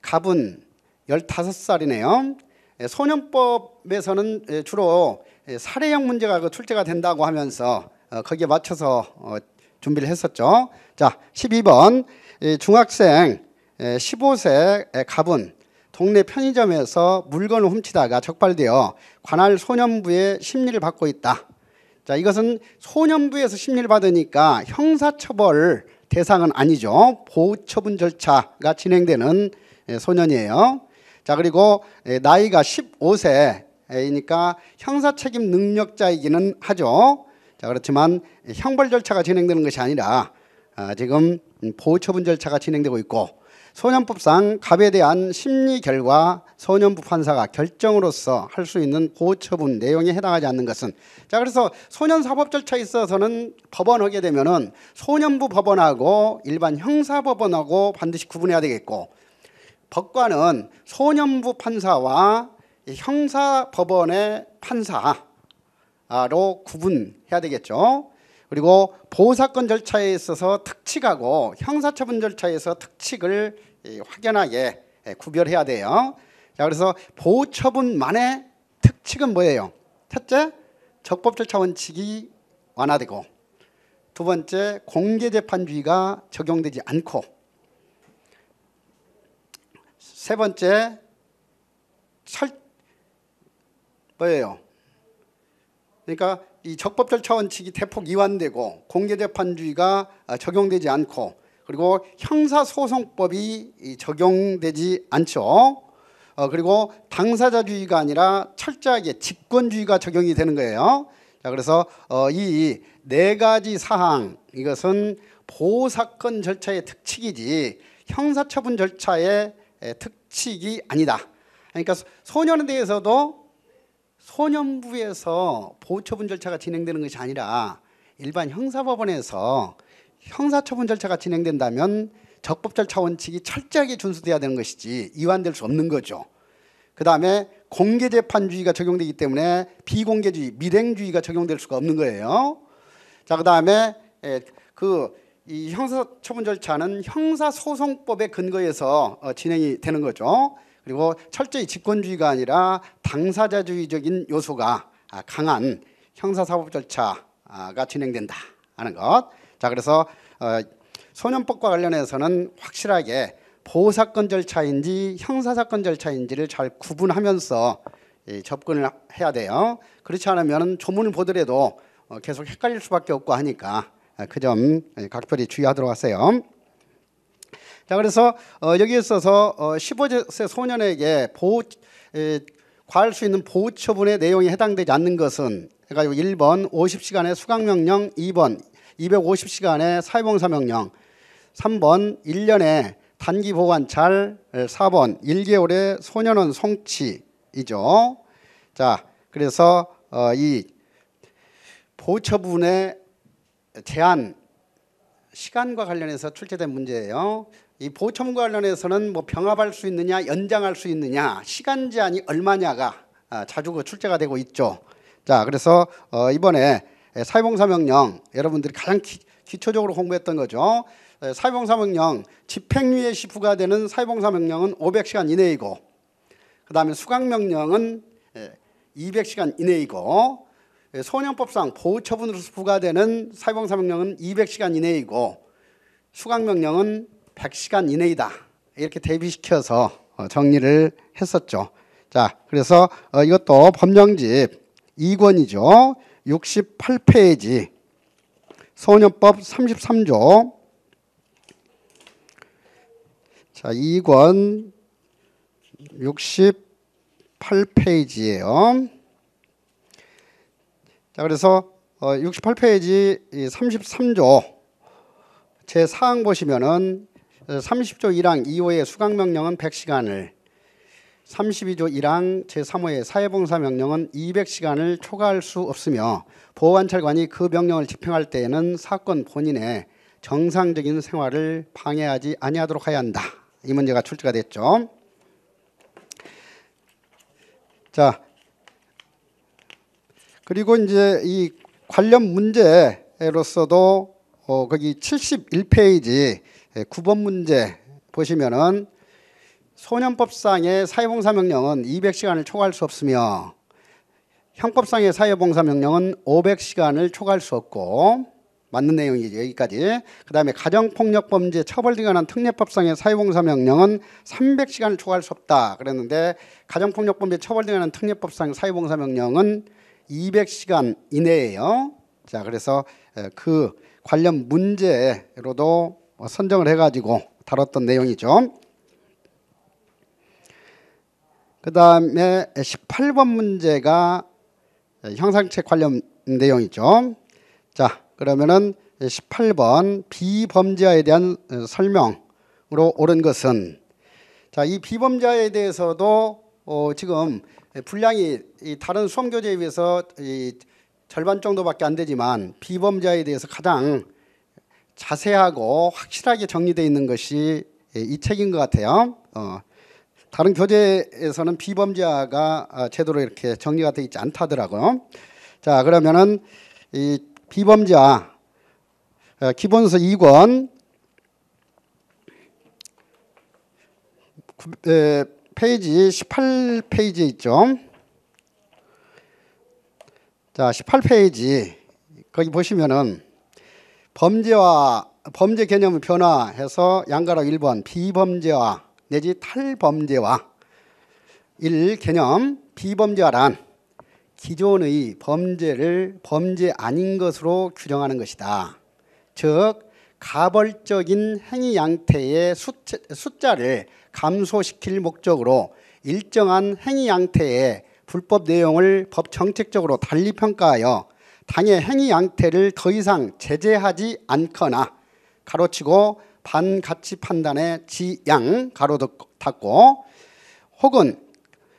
갑은 15살이네요. 예, 소년법에서는 예, 주로 살해형 예, 문제가 그 출제가 된다고 하면서 어, 거기에 맞춰서 어, 준비를 했었죠. 자, 12번. 중학생 15세 갑은 동네 편의점에서 물건을 훔치다가 적발되어 관할 소년부의 심리를 받고 있다. 자, 이것은 소년부에서 심리를 받으니까 형사처벌 대상은 아니죠. 보호처분 절차가 진행되는 소년이에요. 자, 그리고 나이가 15세이니까 형사 책임 능력자이기는 하죠. 자, 그렇지만 형벌 절차가 진행되는 것이 아니라 아, 지금 보호처분 절차가 진행되고 있고 소년법상 갑에 대한 심리 결과 소년부 판사가 결정으로서 할 수 있는 보호처분 내용에 해당하지 않는 것은 자 그래서 소년 사법 절차에 있어서는 법원 하게 되면은 소년부 법원하고 일반 형사 법원하고 반드시 구분해야 되겠고 법관은 소년부 판사와 형사 법원의 판사로 구분해야 되겠죠. 그리고 보호사건 절차에 있어서 특칙하고 형사처분 절차에서 특칙을 확연하게 예, 구별해야 돼요. 자, 그래서 보호처분만의 특칙은 뭐예요? 첫째, 적법 절차 원칙이 완화되고 두 번째, 공개 재판주의가 적용되지 않고 세 번째, 철 뭐예요? 그러니까 이 적법 절차 원칙이 대폭 이완되고 공개 재판주의가 아, 적용되지 않고 그리고 형사소송법이 적용되지 않죠. 어, 그리고 당사자주의가 아니라 철저하게 직권주의가 적용이 되는 거예요. 자, 그래서 어, 이네 가지 사항 이것은 보호사건 절차의 특칙이지 형사처분 절차의 특칙이 아니다. 그러니까 소년에 대해서도 소년부에서 보호처분 절차가 진행되는 것이 아니라 일반 형사법원에서 형사처분 절차가 진행된다면 적법 절차 원칙이 철저하게 준수돼야 되는 것이지 이완될 수 없는 거죠. 그 다음에 공개재판주의가 적용되기 때문에 비공개주의, 미행주의가 적용될 수가 없는 거예요. 자, 그다음에 예, 그이 형사처분 절차는 형사소송법에 근거해서 어, 진행이 되는 거죠. 그리고 철저히 집권주의가 아니라 당사자주의적인 요소가 아, 강한 형사사법 절차가 진행된다 하는 것. 자 그래서 어, 소년법과 관련해서는 확실하게 보호사건 절차인지 형사사건 절차인지를 잘 구분하면서 접근을 해야 돼요. 그렇지 않으면 조문을 보더라도 어, 계속 헷갈릴 수밖에 없고 하니까 아, 그점 예, 각별히 주의하도록 하세요. 자, 그래서 어, 여기에 있어서 어, 15세 소년에게 보호, 에, 과할 수 있는 보호 처분의 내용이 해당되지 않는 것은 그러니까 1번 50시간의 수강명령, 2번 250시간의 사회봉사명령, 3번 1년에 단기 보관찰, 4번 1개월의 소년원 송치이죠 자, 그래서 어, 이 보호처분의 제한 시간과 관련해서 출제된 문제예요. 이 보험과 관련해서는 뭐 병합할 수 있느냐, 연장할 수 있느냐, 시간 제한이 얼마냐가 아, 자주 그 출제가 되고 있죠. 자, 그래서 어, 이번에 사회봉사명령 여러분들이 가장 기, 초적으로 공부했던 거죠. 사회봉사명령 집행유예 시부가 되는 사회봉사명령은 500시간 이내이고, 그 다음에 수강명령은 200시간 이내이고, 소년법상 보호처분으로 부과되는 사회봉사명령은 200시간 이내이고, 수강명령은 100시간 이내이다. 이렇게 대비시켜서 어, 정리를 했었죠. 자, 그래서 어, 이것도 법령집 2권이죠. 68페이지 소년법 33조 자, 2권 68페이지예요. 자, 그래서 68페이지 어, 33조 제 사항 보시면은 30조 1항 2호의 수강명령은 100시간을 32조 1항 제3호의 사회봉사 명령은 200시간을 초과할 수 없으며 보호관찰관이 그 명령을 집행할 때에는 사건 본인의 정상적인 생활을 방해하지 아니하도록 해야 한다. 이 문제가 출제가 됐죠. 자, 그리고 이제 이 관련 문제로서도 어, 거기 71페이지 9번 예, 문제 보시면은 소년법상의 사회봉사명령은 200시간을 초과할 수 없으며 형법상의 사회봉사명령은 500시간을 초과할 수 없고 맞는 내용이죠. 여기까지. 그 다음에 가정폭력범죄 처벌 등에관한 특례법상의 사회봉사명령은 300시간을 초과할 수 없다. 그랬는데 가정폭력범죄 처벌 등에관한 특례법상 사회봉사명령은 200시간 이내예요. 자, 그래서 그 관련 문제로도 뭐 선정을 해가지고 다뤘던 내용이죠. 그 다음에 18번 문제가 형상책 관련 내용이죠. 자, 그러면은 18번 비범죄에 대한 설명으로 옳은 것은 자, 이 비범죄에 대해서도 어, 지금 분량이 다른 수험교재에 비해서 절반 정도밖에 안 되지만 비범죄에 대해서 가장 자세하고 확실하게 정리되어 있는 것이 예, 이 책인 것 같아요. 어, 다른 교재에서는 비범죄가 아, 제대로 이렇게 정리가 되어 있지 않다더라고요. 자, 그러면은 이 비범죄 어, 기본서 2권 페이지 18페이지에 있죠. 자, 18페이지 거기 보시면은 범죄와 범죄 개념을 변화해서 양가락 1번 비범죄와 내지 탈범죄와 1 개념 비범죄란 기존의 범죄를 범죄 아닌 것으로 규정하는 것이다. 즉 가벌적인 행위 양태의 숫자, 를 감소시킬 목적으로 일정한 행위 양태의 불법 내용을 법 정책적으로 달리 평가하여 당의 행위 양태를 더 이상 제재하지 않거나 가로치고 반가치 판단의 지양 가로 닫고 혹은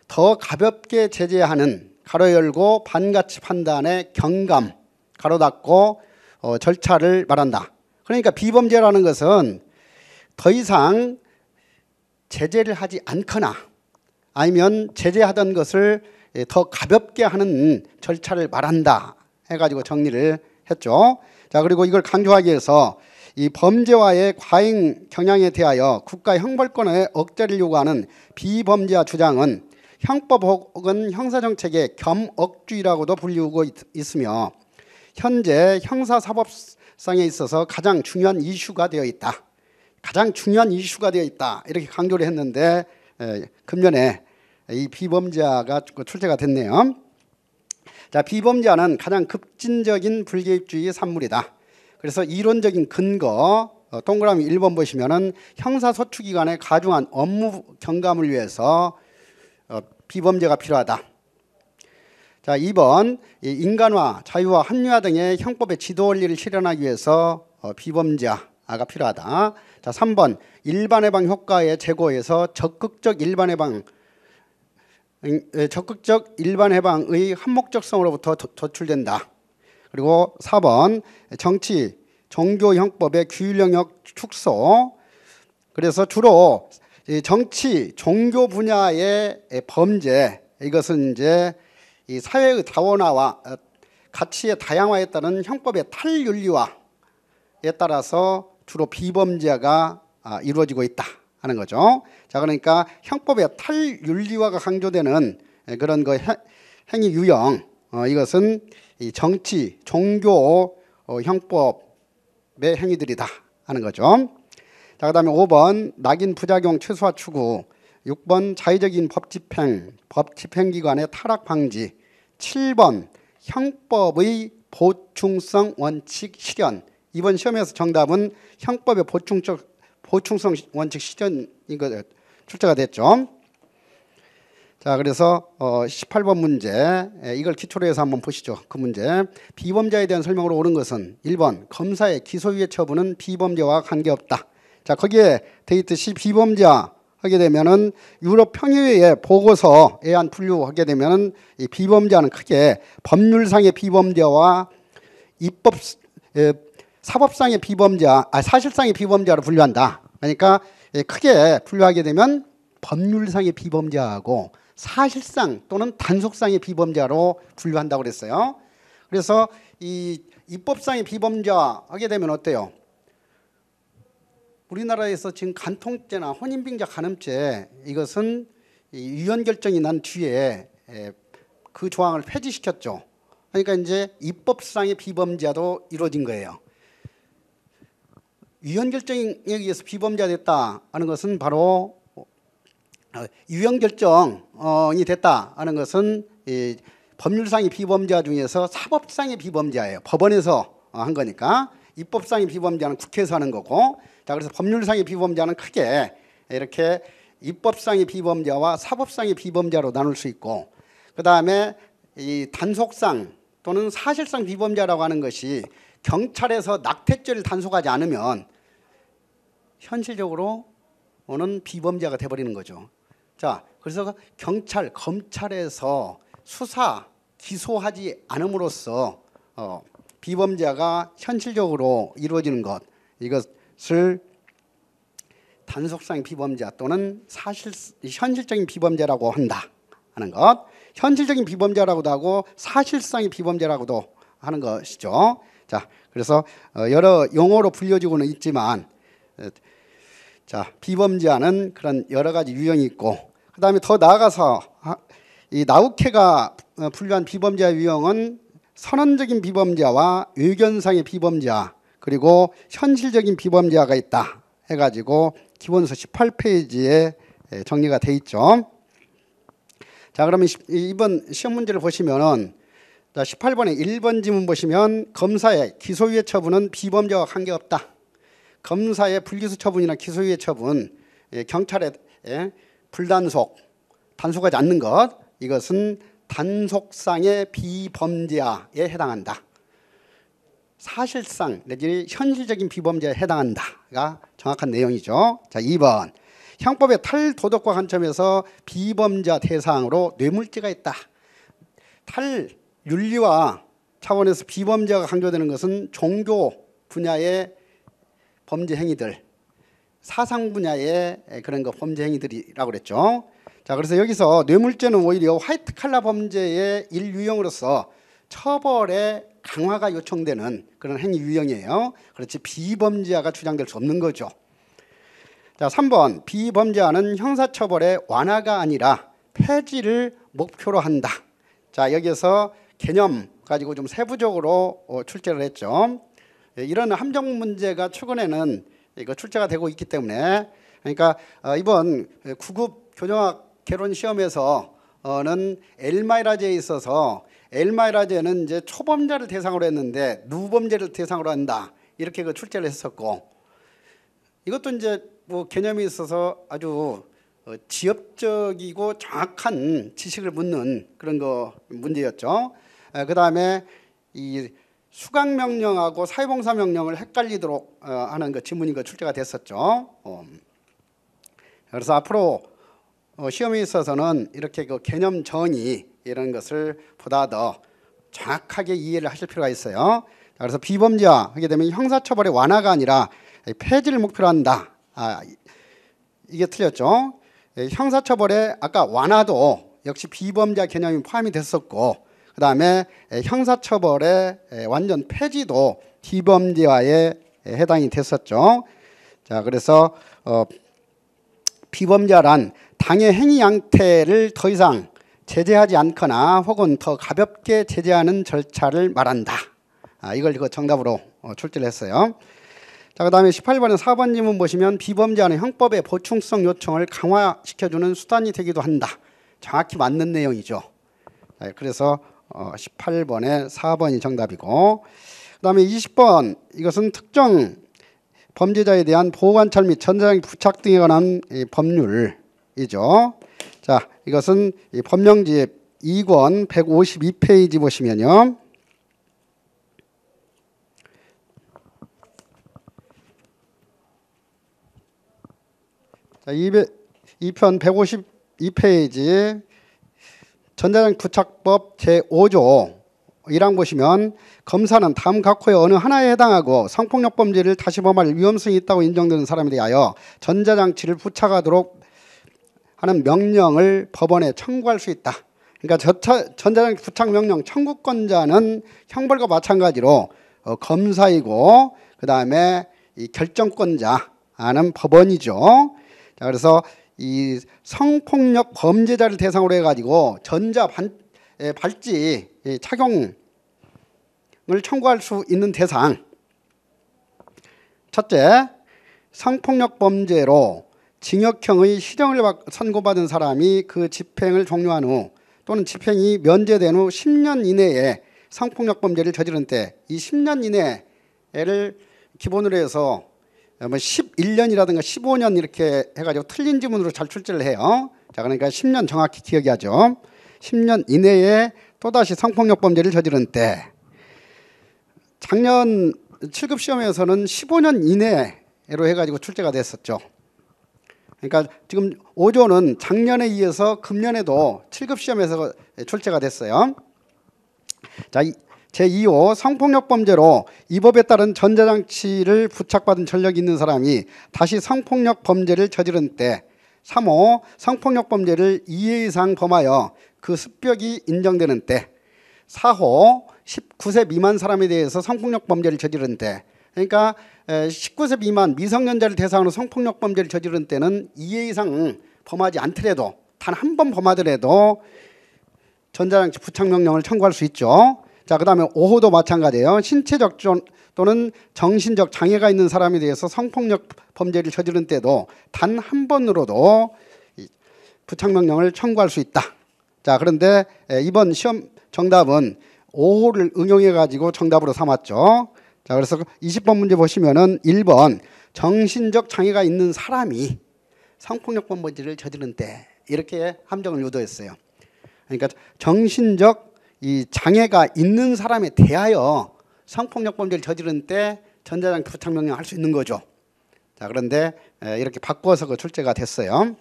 더 가볍게 제재하는 가로 열고 반가치 판단의 경감 가로 닫고 어, 절차를 말한다. 그러니까 비범죄라는 것은 더 이상 제재를 하지 않거나 아니면 제재하던 것을 예, 더 가볍게 하는 절차를 말한다 해가지고 정리를 했죠. 자, 그리고 이걸 강조하기 위해서 이 범죄와의 과잉 경향에 대하여 국가 형벌권의 억제를 요구하는 비범죄화 주장은 형법 혹은 형사정책의 겸억주의라고도 불리우고 있, 있으며 현재 형사사법상에 있어서 가장 중요한 이슈가 되어 있다. 가장 중요한 이슈가 되어 있다. 이렇게 강조를 했는데 에, 예, 금년에 이비범죄가 출제가 됐네요. 자, 비범죄는 가장 급진적인 불개입주의 산물이다. 그래서 이론적인 근거 어, 동그라미 1번 보시면은 형사소추기관의 가중한 업무 경감을 위해서 어, 비범죄가 필요하다. 자, 2번 인간화, 자유화, 합리화 등의 형법의 지도 원리를 실현하기 위해서 어, 비범죄가 필요하다. 자, 3번 일반해방 효과의 제고에서 적극적 일반해방 적극적 일반 해방의 한목적성으로부터 도출된다. 그리고 4번 정치, 종교 형법의 규율 영역 축소. 그래서 주로 정치, 종교 분야의 범죄 이것은 이제 이 사회의 다원화와 어, 가치의 다양화에 따른 형법의 탈윤리화에 따라서 주로 비범죄가 아, 이루어지고 있다. 하는 거죠. 자, 그러니까 형법의 탈윤리화가 강조되는 예, 그런 그 행위 유형 어, 이것은 이 정치, 종교, 어, 형법의 행위들이다 하는 거죠. 자, 그다음에 5번 낙인 부작용 최소화 추구, 6번 자의적인 법 집행, 법 집행기관의 타락 방지, 7번 형법의 보충성 원칙 실현. 이번 시험에서 정답은 형법의 보충적 보충성 원칙 실현 인거 출제가 됐죠. 자, 그래서 어 18번 문제 예, 이걸 기초로 해서 한번 보시죠. 그 문제 비범죄에 대한 설명으로 옳은 것은 1번 검사의 기소유예 처분은 비범죄와 관계없다. 자, 거기에 돼 있듯이 비범죄 하게 되면은 유럽 평의회의 보고서 에한 분류하게 되면은 이 비범죄는 크게 법률상의 비범죄와 입법 예, 사법상의 비범죄, 아, 사실상의 비범죄로 분류한다. 그러니까 예, 크게 분류하게 되면 법률상의 비범죄하고 사실상 또는 단속상의 비범죄로 분류한다고 그랬어요. 그래서 이 입법상의 비범죄하게 되면 어때요? 우리나라에서 지금 간통죄나 혼인빙자 간음죄 이것은 유연 결정이 난 뒤에 예, 그 조항을 폐지시켰죠. 그러니까 이제 입법상의 비범죄도 이루어진 거예요. 유형 결정에 의해서 비범죄가 됐다 하는 것은 바로 어, 유형 결정이 됐다 하는 것은 법률상의 비범죄 중에서 사법상의 비범죄예요. 법원에서 한 거니까 입법상의 비범죄는 국회에서 하는 거고 자 그래서 법률상의 비범죄는 크게 이렇게 입법상의 비범죄와 사법상의 비범죄로 나눌 수 있고 그 다음에 이 단속상 또는 사실상 비범죄라고 하는 것이 경찰에서 낙태죄를 단속하지 않으면 현실적으로 는 비범죄가 돼버리는 거죠. 자, 그래서 경찰, 검찰에서 수사, 기소하지 않음으로써 어, 비범죄가 현실적으로 이루어지는 것 이것을 단속성 비범죄 또는 사실 현실적인 비범죄라고 한다 하는 것 현실적인 비범죄라고도 하고 사실상의 비범죄라고도 하는 것이죠. 자, 그래서 어, 여러 용어로 불려지고는 있지만 자, 비범죄하는 그런 여러 가지 유형이 있고 그다음에 더 나아가서 이 나우케가 어, 분류한 비범죄 유형은 선언적인 비범죄와 의견상의 비범죄 그리고 현실적인 비범죄가 있다 해가지고 기본서 18페이지에 예, 정리가 돼 있죠. 자 그러면 이번 시험 문제를 보시면은 18번에 1번 지문 보시면 검사의 기소유예 처분은 비범죄와 관계없다. 검사의 불기소 처분이나 기소유예 처분, 예, 경찰의 예, 불단속, 단속하지 않는 것 이것은 단속상의 비범죄에 해당한다. 사실상 내지 현실적인 비범죄에 해당한다가 정확한 내용이죠. 자, 2번. 형법의 탈도덕과 관점에서 비범죄 대상으로 뇌물죄가 있다. 탈윤리와 차원에서 비범죄가 강조되는 것은 종교 분야의 범죄 행위들 사상 분야의 그런 거 범죄 행위들이라고 그랬죠. 자 그래서 여기서 뇌물죄는 오히려 화이트 칼라 범죄의 일유형으로서 처벌의 강화가 요청되는 그런 행위 유형이에요. 그렇지 비범죄화가 주장될 수 없는 거죠. 자, 3번 비범죄화는 형사처벌의 완화가 아니라 폐지를 목표로 한다. 자, 여기서 개념 가지고 좀 세부적으로 어, 출제를 했죠. 예, 이런 함정 문제가 최근에는 이거 출제가 되고 있기 때문에 그러니까 어, 이번 9급 교정학 개론 시험에서는 엘마이라제에 있어서 엘마이라제는 이제 초범자를 대상으로 했는데 누범죄를 대상으로 한다 이렇게 그 출제를 했었고 이것도 이제 뭐 개념이 있어서 아주 어, 지엽적이고 정확한 지식을 묻는 그런 거 문제였죠. 아, 그 다음에 이 수강 명령하고 사회봉사 명령을 헷갈리도록 어, 하는 그질문이그 출제가 됐었죠. 어. 그래서 앞으로 어, 시험에 있어서는 이렇게 그 개념 정의 이런 것을 보다 더 정확하게 이해를 하실 필요가 있어요. 그래서 비범죄화 하게 되면 형사처벌의 완화가 아니라 폐지를 목표로 한다. 아, 이게 틀렸죠. 예, 형사처벌의 아까 완화도 역시 비범죄 개념이 포함이 됐었고 그 다음에 형사처벌의 완전 폐지도 비범죄와에 해당이 됐었죠. 자, 그래서 어, 비범죄란 당의 행위 양태를 더 이상 제재하지 않거나 혹은 더 가볍게 제재하는 절차를 말한다. 아, 이걸 이거 정답으로 어, 출제를 했어요. 자, 그 다음에 18번에 4번 질문 보시면 비범죄하는 형법의 보충성 요청을 강화시켜주는 수단이 되기도 한다. 정확히 맞는 내용이죠. 그래서 18번에 어, 4번이 정답이고 그다음에 20번 이것은 특정 범죄자에 대한 보호관찰 및전자장 부착 등에 관한 법률이죠. 자, 이것은 법령집 2권 152페이지 보시면요. 자, 2편 152페이지 전자전 부착법 제5조 이항 보시면 검사는 다음 각 호의 어느 하나에 해당하고 성폭력 범죄를 다시 범할 위험성이 있다고 인정되는 사람에 대하여 전자장치를 부착하도록 하는 명령을 법원에 청구할 수 있다. 그러니까 저차, 전자장치 부착 명령 청구권자는 형벌과 마찬가지로 어, 검사이고 그 다음에 결정권자는 법원이죠. 자, 그래서 이 성폭력 범죄자를 대상으로 해가지고 전자 반, 에, 발찌 에, 착용을 청구할 수 있는 대상 첫째 성폭력 범죄로 징역형의 실형을 선고받은 사람이 그 집행을 종료한 후 또는 집행이 면제된 후 10년 이내에 성폭력 범죄를 저지른 때 이 10년 이내를 기본으로 해서 뭐 11년이라든가 15년 이렇게 해가지고 틀린 지문으로 잘 출제를 해요. 자, 그러니까 10년 정확히 기억이 하죠. 10년 이내에 또다시 성폭력 범죄를 저지른 때 작년 7급 시험에서는 15년 이내로 해가지고 출제가 됐었죠. 그러니까 지금 5조는 작년에 이어서 금년에도 7급 시험에서 출제가 됐어요. 자, 제2호 성폭력 범죄로 이 법에 따른 전자장치를 부착받은 전력이 있는 사람이 다시 성폭력 범죄를 저지른 때 3호 성폭력 범죄를 2회 이상 범하여 그 습벽이 인정되는 때 4호 19세 미만 사람에 대해서 성폭력 범죄를 저지른 때 그러니까 19세 미만 미성년자를 대상으로 성폭력 범죄를 저지른 때는 2회 이상 범하지 않더라도 단 한 번 범하더라도 전자장치 부착 명령을 청구할 수 있죠. 자, 그 다음에 5호도 마찬가지예요. 신체적 또는 정신적 장애가 있는 사람에 대해서 성폭력 범죄를 저지른 때도 단 한 번으로도 부착명령을 청구할 수 있다. 자, 그런데 이번 시험 정답은 5호를 응용해 가지고 정답으로 삼았죠. 자, 그래서 20번 문제 보시면은 1번 정신적 장애가 있는 사람이 성폭력 범죄를 저지른 때 이렇게 함정을 유도했어요. 그러니까 정신적 이 장애가 있는 사람에 대하여 성폭력 범죄를 저지른 때 전자장치 부착명령 할수 있는 거죠. 자 그런데 이렇게 바꿔서 그 출제가 됐어요.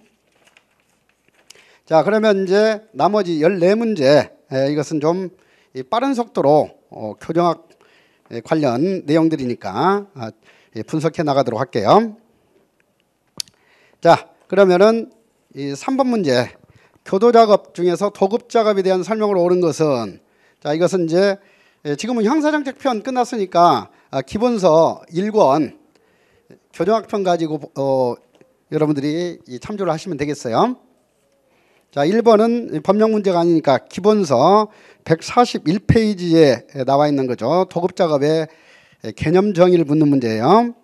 자 그러면 이제 나머지 14문제 이것은 좀 빠른 속도로 어, 교정학 관련 내용들이니까 아, 예, 분석해 나가도록 할게요. 자 그러면은 이 3번 문제 교도 작업 중에서 도급 작업에 대한 설명을 오른 것은 자 이것은 이제 예, 지금은 형사정책 편 끝났으니까 아, 기본서 1권 교정학 편 가지고 어, 여러분들이 참조를 하시면 되겠어요. 자 1번은 법령 문제가 아니니까 기본서 141페이지에 나와 있는 거죠. 도급 작업의 개념 정의를 묻는 문제예요.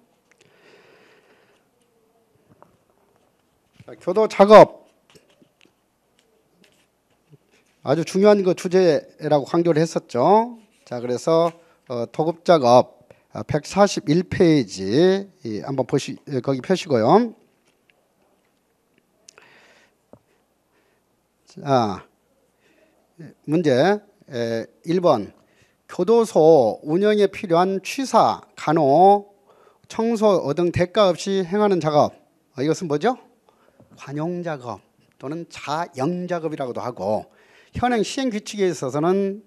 교도 작업 아주 중요한 그 주제라고 강조를 했었죠. 자, 그래서 어, 도급 작업 141페이지 아, 한번 보시 예, 거기 펴시고요. 자, 문제 에, 예, 1번 교도소 운영에 필요한 취사, 간호, 청소 등 대가 없이 행하는 작업. 어, 이것은 뭐죠? 관용 작업 또는 자영 작업이라고도 하고 현행 시행 규칙에 있어서는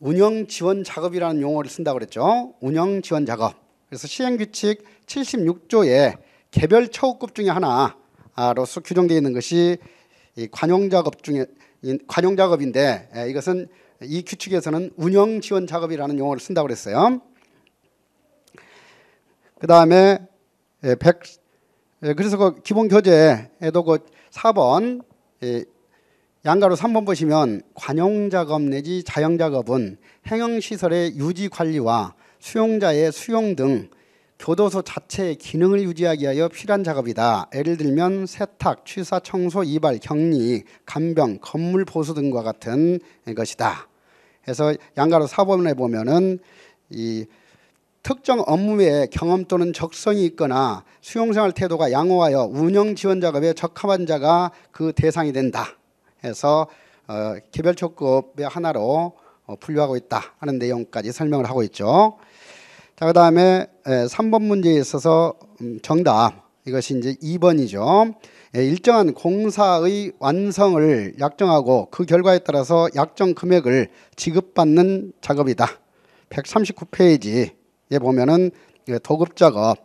운영 지원 작업이라는 용어를 쓴다고 그랬죠. 운영 지원 작업. 그래서 시행 규칙 76조에 개별 처우급 중에 하나로서 규정되어 있는 것이 관용 작업 중에 관용 작업인데 예, 이것은 이 규칙에서는 운영 지원 작업이라는 용어를 쓴다고 그랬어요. 그다음에 100 예, 예, 그래서 그 기본 교재에도 그 4번 양가로 3번 보시면 관용작업 내지 자영작업은 행영시설의 유지관리와 수용자의 수용 등 교도소 자체의 기능을 유지하기 위하여 필요한 작업이다. 예를 들면 세탁, 취사, 청소, 이발, 격리, 간병, 건물 보수 등과 같은 것이다. 그래서 양가로 4번에 보면은 이 특정 업무의 경험 또는 적성이 있거나 수용생활 태도가 양호하여 운영 지원 작업에 적합한 자가 그 대상이 된다. 해서 어, 개별 촉급의 하나로 어, 분류하고 있다 하는 내용까지 설명을 하고 있죠. 자, 그 다음에 3번 문제에 있어서 음, 정답 이것이 이제 2번이죠. 일정한 공사의 완성을 약정하고 그 결과에 따라서 약정 금액을 지급받는 작업이다. 139페이지에 보면은 도급 작업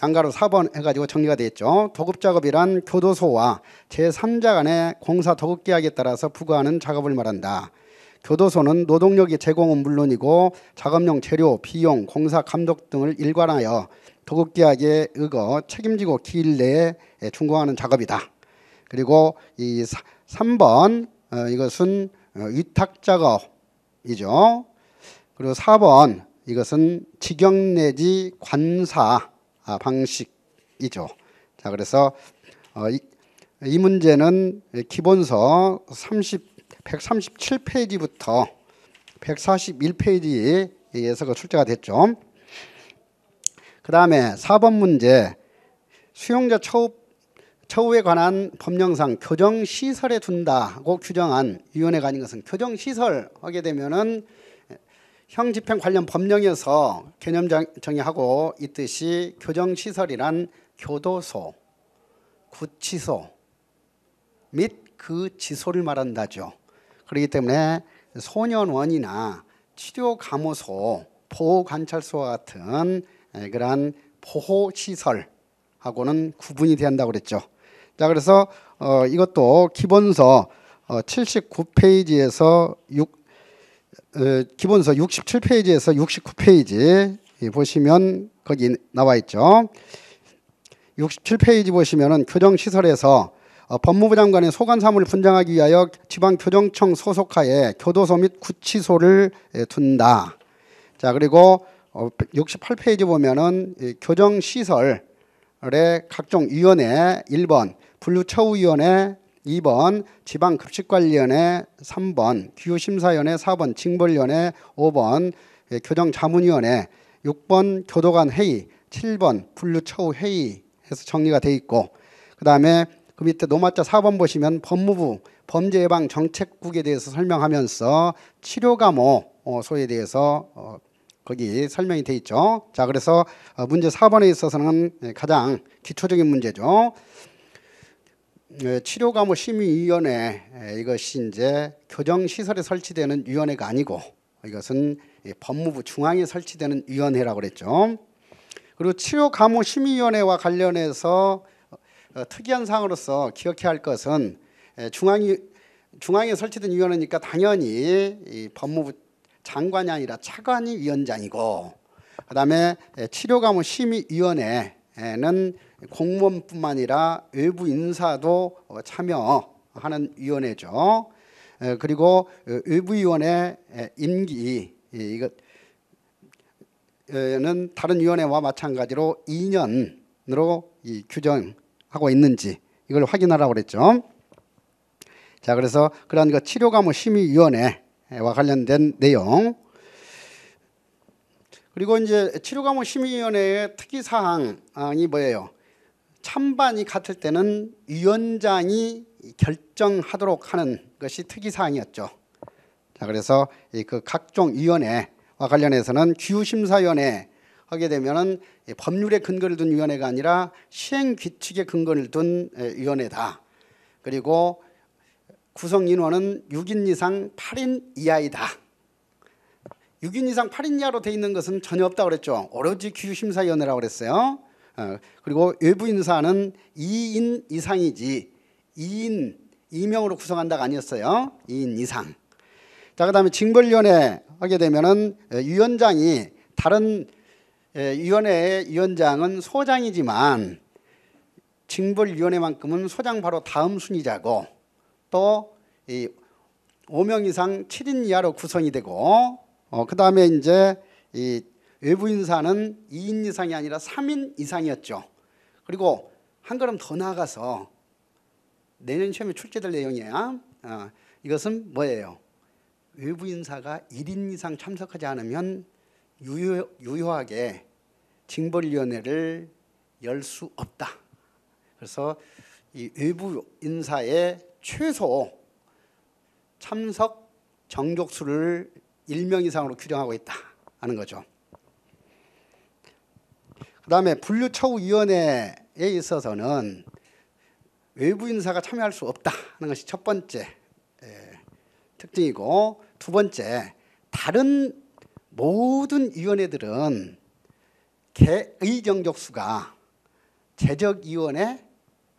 안가로 4번 해가지고 정리가 되겠죠 도급 작업이란 교도소와 제3자 간의 공사 도급 계약에 따라서 부과하는 작업을 말한다. 교도소는 노동력이 제공은 물론이고 작업용 재료, 비용, 공사 감독 등을 일관하여 도급 계약에 의거 책임지고 기일 내에 준공하는 작업이다. 그리고 이 3번 어, 이것은 어, 위탁 작업이죠. 그리고 4번 이것은 직영 내지 관사 아, 방식이죠. 자, 그래서 어, 이, 문제는 기본서 30 137페이지부터 141페이지에서 그 출제가 됐죠. 그 다음에 4번 문제 수용자 처우, 처우에 관한 법령상 교정시설에 둔다고 규정한 위원회가 아닌 것은 교정시설 하게 되면은 형집행 관련 법령에서 개념 정의하고 있듯이 교정시설이란 교도소, 구치소 및 그 지소를 말한다죠. 그렇기 때문에 소년원이나 치료감호소, 보호관찰소와 같은 그러 보호시설하고는 구분이 된다고 그랬죠. 자 그래서 어, 이것도 기본서 어, 79페이지에서 6, 어, 기본서 67페이지에서 69페이지 보시면 거기 나와 있죠. 67페이지 보시면은 교정시설에서 어, 법무부 장관의 소관사무를 분장하기 위하여 지방교정청 소속하에 교도소 및 구치소를 예, 둔다. 자, 그리고 68페이지 어, 보면은 교정시설의 각종 위원회 1번 분류처우위원회 2번 지방급식관리위원회 3번 규심사위원회 4번 징벌위원회 5번 예, 교정자문위원회 6번 교도관 회의 7번 분류처우 회의 에서 정리가 돼 있고 그 다음에 그 밑에 노마자 4번 보시면 법무부 범죄예방정책국에 대해서 설명하면서 치료감호 어, 소에 대해서 어, 거기 설명이 돼 있죠. 자 그래서 어, 문제 4번에 있어서는 예, 가장 기초적인 문제죠. 예, 치료감호 심의위원회 예, 이것이 이제 교정시설에 설치되는 위원회가 아니고 이것은 예, 법무부 중앙에 설치되는 위원회라고 그랬죠. 그리고 치료감호 심의위원회와 관련해서 어, 특이한 사항으로서 기억해야 할 것은 중앙이 중앙에 설치된 위원회니까 당연히 법무부 장관이 아니라 차관이 위원장이고 그다음에 치료감호 심의위원회는 공무원뿐만 아니라 외부 인사도 어, 참여하는 위원회죠. 그리고 어, 외부위원회 임기 이것 는 다른 위원회와 마찬가지로 2년으로 규정하고 있는지 이걸 확인하라고 그랬죠. 자, 그래서 그런 그 치료감호 심의위원회와 관련된 내용 그리고 이제 치료감호 심의위원회의 특이사항이 뭐예요? 찬반이 같을 때는 위원장이 결정하도록 하는 것이 특이사항이었죠. 자, 그래서 그 각종 위원회와 관련해서는 규심사위원회 하게 되면은 법률의 근거를 둔 위원회가 아니라 시행 규칙의 근거를 둔 위원회다. 그리고 구성 인원은 6인 이상 8인 이하이다. 6인 이상 8인 이하로 돼 있는 것은 전혀 없다 그랬죠. 오로지 규심사위원회라고 그랬어요. 어, 그리고 외부 인사는 2인 이상이지 2인 2명으로 구성한다가 아니었어요. 2인 이상. 자, 그다음에 징벌위원회 하게 되면은 위원장이 다른 위원회의 위원장은 소장이지만 징벌위원회만큼은 소장 바로 다음 순위자고 또 5명 이상 7인 이하로 구성이 되고 어, 그다음에 이제 이 외부 인사는 2인 이상이 아니라 3인 이상이었죠. 그리고 한 걸음 더 나아가서 내년 시험에 출제될 내용이야. 어, 아, 이것은 뭐예요? 외부 인사가 1인 이상 참석하지 않으면 유효, 유효하게 징벌위원회를 열 수 없다. 그래서 이 외부 인사의 최소 참석 정족수를 1명 이상으로 규정하고 있다 하는 거죠. 그다음에 분류처우위원회에 있어서는 외부 인사가 참여할 수 없다는 것이 첫 번째 특징이고 두 번째 다른 모든 위원회들은 개의정적 수가 재적위원회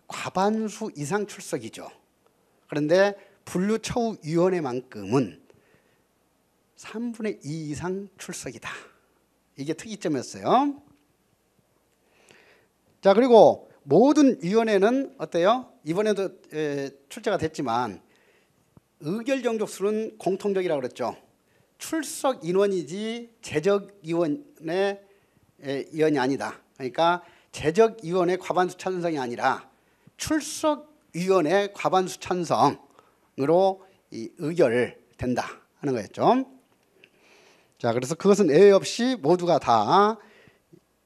과반수 이상 출석이죠. 그런데 분류처우위원회만큼은 3분의 2 이상 출석이다. 이게 특이점이었어요. 자 그리고 모든 위원회는 어때요? 이번에도 에, 출제가 됐지만 의결 정족수는 공통적이라고 그랬죠. 출석 인원이지 재적 위원의 위원이 아니다. 그러니까 재적 위원의 과반수 찬성이 아니라 출석 위원의 과반수 찬성으로 의결된다 하는 거였죠. 자, 그래서 그것은 예외 없이 모두가 다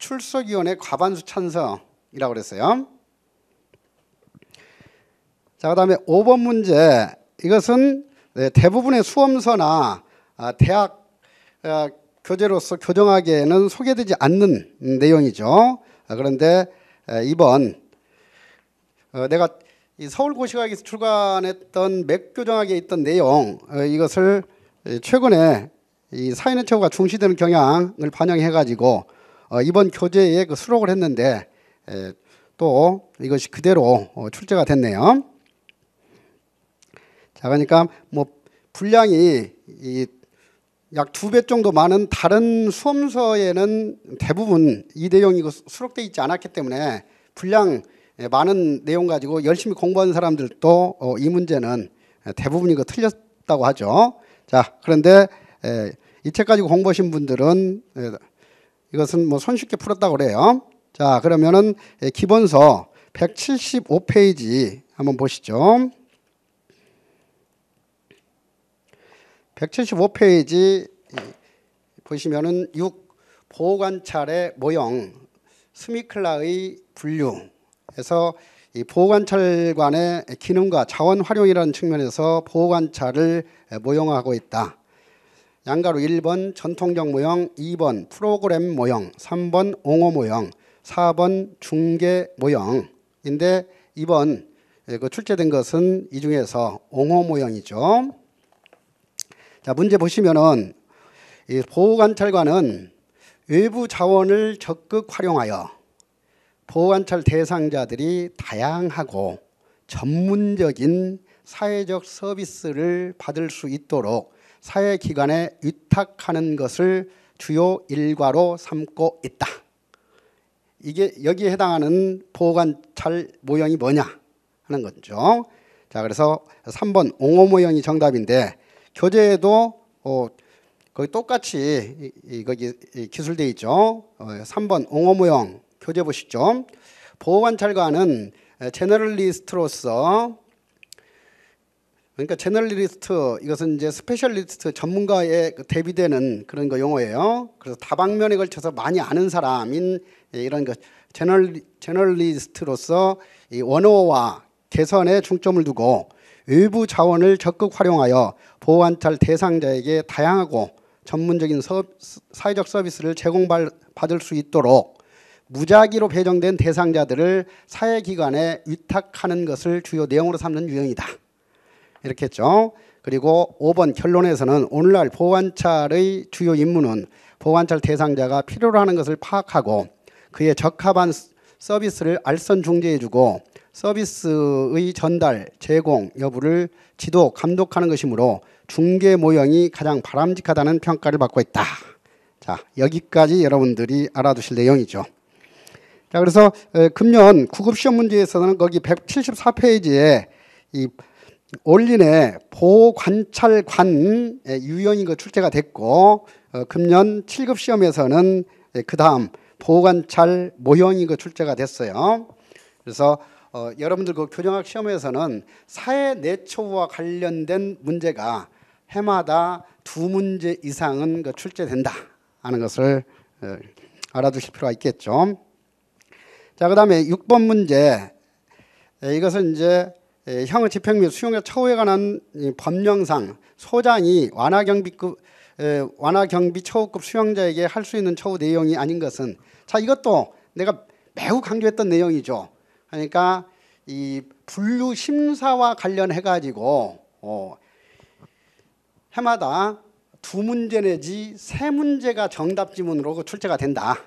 출석위원회 과반수 찬성이라고 그랬어요. 자, 그 다음에 5번 문제. 이것은 네, 대부분의 수험서나 아, 대학 아, 교재로서 교정하기에는 소개되지 않는 내용이죠. 아, 그런데 이번 어, 내가 서울고시학에서 출간했던 맥교정학에 있던 내용 어, 이것을 최근에 이 사인의 처우가 중시되는 경향을 반영해 가지고 어, 이번 교재에 그 수록을 했는데 또 이것이 그대로 어, 출제가 됐네요. 자, 그러니까 뭐 분량이 약 두 배 정도 많은 다른 수험서에는 대부분 이 내용이 그 수록되어 있지 않았기 때문에 분량 많은 내용 가지고 열심히 공부한 사람들도 어, 이 문제는 대부분 이거 그 틀렸다고 하죠. 자, 그런데 이 책가지 공부하신 분들은 이것은 뭐 손쉽게 풀었다고 그래요. 자, 그러면은 예, 기본서 175페이지 한번 보시죠. 175페이지 보시면은 6 보호관찰의 모형 스미클라의 분류에서 이 보호관찰관의 기능과 자원 활용이라는 측면에서 보호관찰을 모형화하고 있다. 양가로 1번 전통적 모형, 2번 프로그램 모형, 3번 옹호 모형, 4번 중계 모형인데 2번 예, 그 출제된 것은 이 중에서 옹호 모형이죠. 자 문제 보시면은 보호관찰관은 외부 자원을 적극 활용하여 보호관찰 대상자들이 다양하고 전문적인 사회적 서비스를 받을 수 있도록 사회기관에 위탁하는 것을 주요 일과로 삼고 있다. 이게 여기에 해당하는 보관찰 모형이 뭐냐 하는 거죠. 자, 그래서 3번 옹호 모형이 정답인데 교재에도 어, 거기 똑같이 이, 이, 거기 기술되 있죠. 어, 3번 옹호 모형 교재 보시죠. 보호관찰관은 제너럴리스트로서 그러니까 채널리스트 이것은 이제 스페셜리스트 전문가에 그 대비되는 그런 거 용어예요. 그래서 다방면에 걸쳐서 많이 아는 사람인 이런 그 채널 채널리스트로서 이 원어와 개선에 중점을 두고 외부 자원을 적극 활용하여 보호 안탈 대상자에게 다양하고 전문적인 서, 사회적 서비스를 제공받을 수 있도록 무작위로 배정된 대상자들을 사회기관에 위탁하는 것을 주요 내용으로 삼는 유형이다. 이렇게 했죠. 그리고 5번 결론에서는 오늘날 보완찰의 주요 임무는 보완찰 대상자가 필요로 하는 것을 파악하고 그에 적합한 서비스를 알선 중재해주고 서비스의 전달, 제공 여부를 지도, 감독하는 것이므로 중개 모형이 가장 바람직하다는 평가를 받고 있다. 자, 여기까지 여러분들이 알아두실 내용이죠. 자, 그래서 금년 구급 시험 문제에서는 거기 174페이지에 이 올린의 보관찰관 호유형인가 출제가 됐고 어, 금년 7급 시험에서는 예, 그 다음 보관찰 호모형인가 출제가 됐어요. 그래서 어, 여러분들 그 교정학 시험에서는 사회 내초와 관련된 문제가 해마다 두 문제 이상은 그 출제된다 하는 것을 어, 알아두실 필요가 있겠죠. 자, 그 다음에 6번 문제. 에, 예, 이것은 이제 형의 예, 집행 및수용자 처우에 관한 법령상 소장이 완화경비급 예, 완화경비 처우급 수용자에게 할 수 있는 처우 내용이 아닌 것은 자 이것도 내가 매우 강조했던 내용이죠. 그러니까 이 분류 심사와 관련해 가지고 어, 해마다 두 문제 내지 세 문제가 정답 지문으로 그 출제가 된다.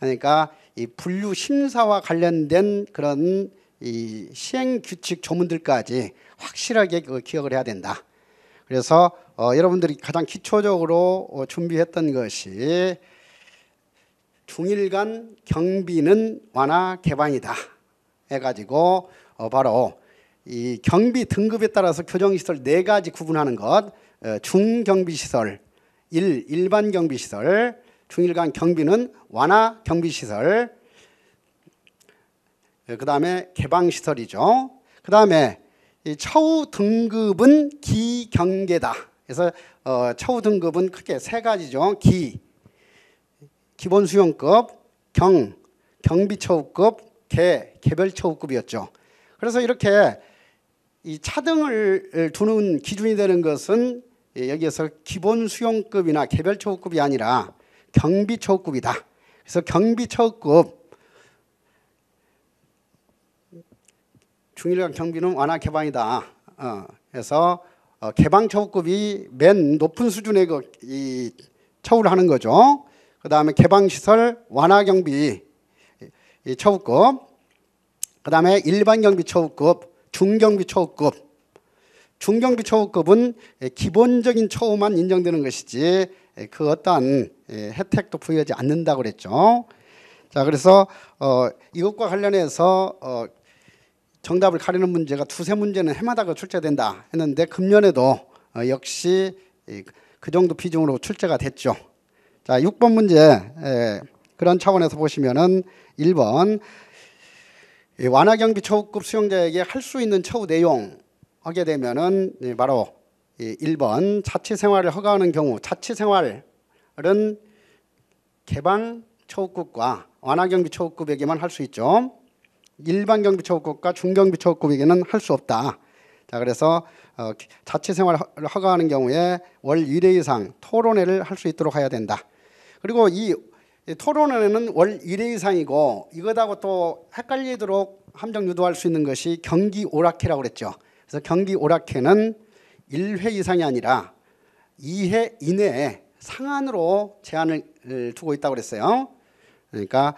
그러니까 이 분류 심사와 관련된 그런 이 시행 규칙 조문들까지 확실하게 그 기억을 해야 된다. 그래서 어, 여러분들이 가장 기초적으로 어, 준비했던 것이 중일간 경비는 완화 개방이다 해가지고 어, 바로 이 경비 등급에 따라서 교정시설 네 가지 구분하는 것 어, 중경비시설 1. 일반 경비시설 중일간 경비는 완화 경비시설 예, 그 다음에 개방시설이죠. 그 다음에 처우 등급은 기경계다. 그래서 어, 처우 등급은 크게 세 가지죠. 기, 기본 수용급, 경, 경비처우급, 개, 개별처우급이었죠. 그래서 이렇게 이 차등을 두는 기준이 되는 것은 예, 여기에서 기본 수용급이나 개별 처우급이 아니라 경비 처우급이다. 그래서 경비 처우급 중일간 경비는 완화 개방이다. 어, 그서 어, 개방 처우급이 맨 높은 수준의 그, 이 처우를 하는 거죠. 그 다음에 개방시설 완화 경비 이 처우급, 그 다음에 일반 경비 처우급, 중경비 처우급. 중경비 처우급은 기본적인 처우만 인정되는 것이지 그 어떠한 예, 혜택도 부여하지 않는다고 그랬죠. 자, 그래서 어, 이것과 관련해서 어, 정답을 가리는 문제가 두세 문제는 해마다 그 출제된다 했는데 금년에도 어, 역시 그 정도 비중으로 출제가 됐죠. 자, 6번 문제 예, 그런 차원에서 보시면은 1번 완화 경비 처우급 수용자에게 할 수 있는 처우 내용 하게 되면은 바로 1번 자치 생활을 허가하는 경우 자치 생활은 개방 처우급과 완화 경비 처우급에게만 할 수 있죠. 일반 경비처우급과 중경비처우급에게는 할 수 없다. 자 그래서 어, 자체 생활을 허가하는 경우에 월 1회 이상 토론회를 할 수 있도록 해야 된다. 그리고 이 토론회는 월 1회 이상이고 이것하고 또 헷갈리도록 함정 유도할 수 있는 것이 경기 오락회라고 그랬죠. 그래서 경기 오락회는 1회 이상이 아니라 2회 이내에 상한으로 제한을 두고 있다고 그랬어요. 그러니까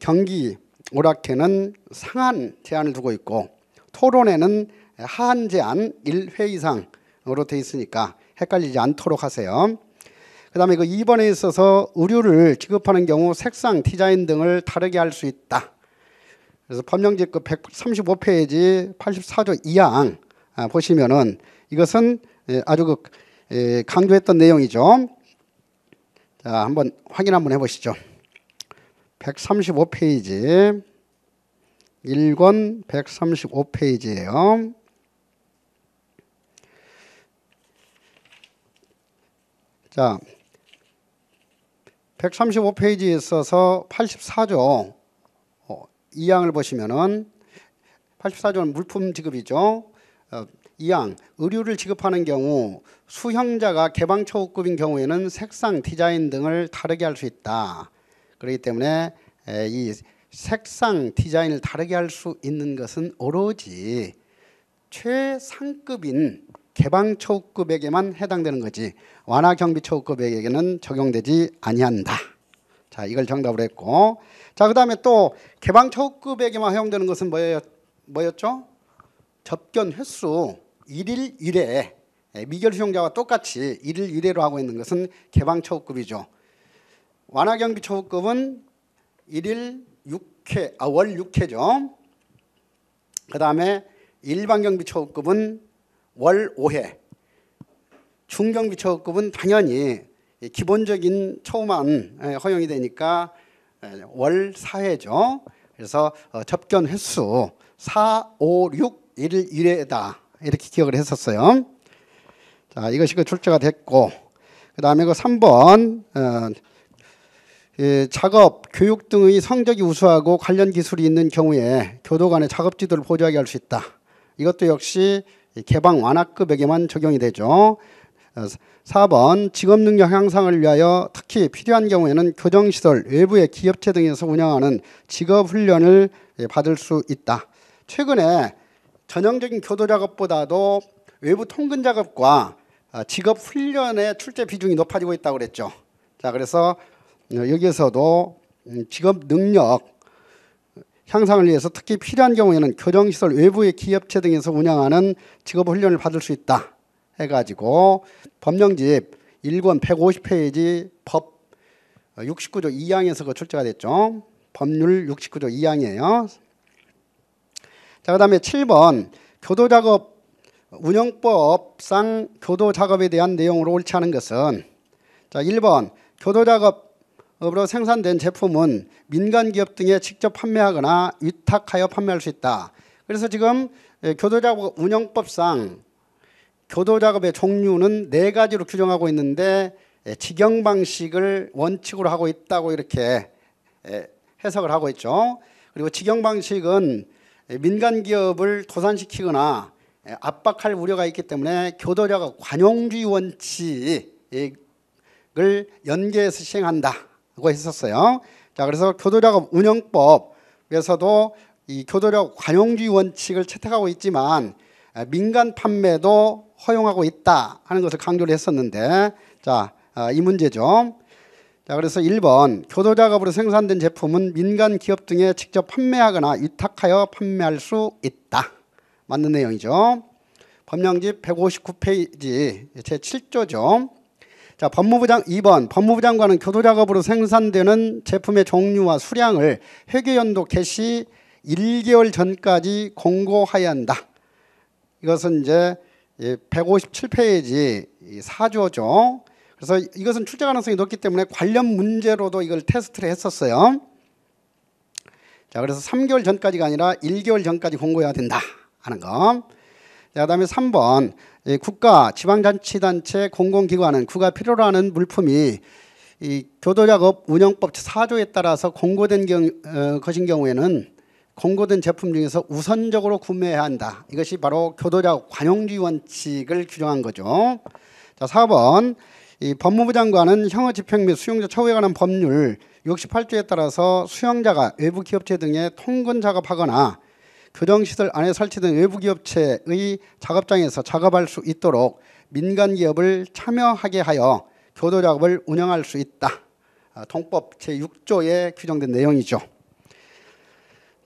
경기 오락회는 상한 제한을 두고 있고 토론회는 하한 제한 1회 이상으로 돼 있으니까 헷갈리지 않도록 하세요. 그 다음에 그 2번에 있어서 의류를 지급하는 경우 색상, 디자인 등을 다르게 할 수 있다. 그래서 법령집 그 135페이지 84조 2항 보시면은 이것은 예, 아주 그, 예, 강조했던 내용이죠. 자, 한번 확인 한번 해보시죠. 135페이지 1권 1 3 5페이지에요 자, 135페이지에 있어서 84조 2항을 어, 보시면은 84조는 물품 지급이죠. 2항 어, 의류를 지급하는 경우 수형자가 개방초급인 경우에는 색상, 디자인 등을 다르게 할 수 있다. 그렇기 때문에 이 색상 디자인을 다르게 할 수 있는 것은 오로지 최상급인 개방초급에게만 해당되는 거지 완화경비초급에게는 적용되지 아니한다. 자 이걸 정답으 했고 자그 다음에 또 개방초급에게만 허용되는 것은 뭐였, 뭐였죠? 접견 횟수 1일 1회 미결 수용자와 똑같이 1일 1회로 하고 있는 것은 개방초급이죠. 완화 경기 초급은 1일 6회 아월 6회죠. 그다음에 일반 경비 초급은 월 5회. 중경비 초급은 당연히 기본적인 초만 예, 허용이 되니까 예, 월 4회죠. 그래서 어, 접견 횟수 4, 5, 6, 1, 1회다. 이렇게 기억을 했었어요. 자, 이것이 그 출제가 됐고, 그 다음에 그 3번, 어, 예, 작업, 교육 등의 성적이 우수하고 관련 기술이 있는 경우에 교도 간의 작업 지도를 보조하게 할 수 있다. 이것도 역시 개방 완화급에게만 적용이 되죠. 4번 어, 직업 능력 향상을 위하여 특히 필요한 경우에는 교정시설 외부의 기업체 등에서 운영하는 직업 훈련을 예, 받을 수 있다. 최근에 전형적인 교도 작업보다도 외부 통근 작업과 아, 직업 훈련의 출제 비중이 높아지고 있다고 그랬죠. 자, 그래서 어, 여기에서도 음, 직업 능력 향상을 위해서 특히 필요한 경우에는 교정시설 외부의 기업체 등에서 운영하는 직업 훈련을 받을 수 있다 해가지고 법령집 1권 150페이지 법 69조 2항에서 그 출제가 됐죠. 법률 69조 2항이에요. 자, 그 다음에 7번 교도작업 운영법상 교도작업에 대한 내용으로 옳지 않은 것은 자, 1번 교도작업 으로 생산된 제품은 민간 기업 등에 직접 판매하거나 위탁하여 판매할 수 있다. 그래서 지금 예, 교도작업 운영법상 교도작업의 종류는 네 가지로 규정하고 있는데 예, 직영 방식을 원칙으로 하고 있다고 이렇게 예, 해석을 하고 있죠. 그리고 직영 방식은 민간 기업을 도산시키거나 압박할 우려가 있기 때문에 교도작업 관용주의 원칙을 연계해서 시행한다. 하고 했었어요. 자, 그래서 교도력 운영법에서도 이 교도력 관용주의 원칙을 채택하고 있지만 민간 판매도 허용하고 있다 하는 것을 강조를 했었는데 자, 아, 이 문제죠. 자, 그래서 1번 교도 작업으로 생산된 제품은 민간 기업 등에 직접 판매하거나 위탁하여 판매할 수 있다. 맞는 내용이죠. 법령집 159페이지 제7조죠. 자, 법무부 장 2번 법무부 장관은 교도 작업으로 생산되는 제품의 종류와 수량을 회계 연도 개시 1개월 전까지 공고하여야 한다. 이것은 이제 157페이지 4조죠. 그래서 이것은 출제 가능성이 높기 때문에 관련 문제로도 이걸 테스트를 했었어요. 자, 그래서 3개월 전까지가 아니라 1개월 전까지 공고해야 된다 하는 거. 자, 그다음에 3번 국가, 지방자치단체, 공공기관은 국가 필요로 하는 물품이 이 교도작업 운영법 4조에 따라서 공고된 경, 어, 것인 경우에는 공고된 제품 중에서 우선적으로 구매해야 한다. 이것이 바로 교도작 업 관용주의 원칙을 규정한 거죠. 자, 4번. 이 법무부 장관은 형어 집행 및 수용자 처우에 관한 법률 68조에 따라서 수용자가 외부 기업체 등의 통근 작업하거나 교정시설 안에 설치된 외부기업체의 작업장에서 작업할 수 있도록 민간기업을 참여하게 하여 교도작업을 운영할 수 있다. 동법 아, 제6조에 규정된 내용이죠.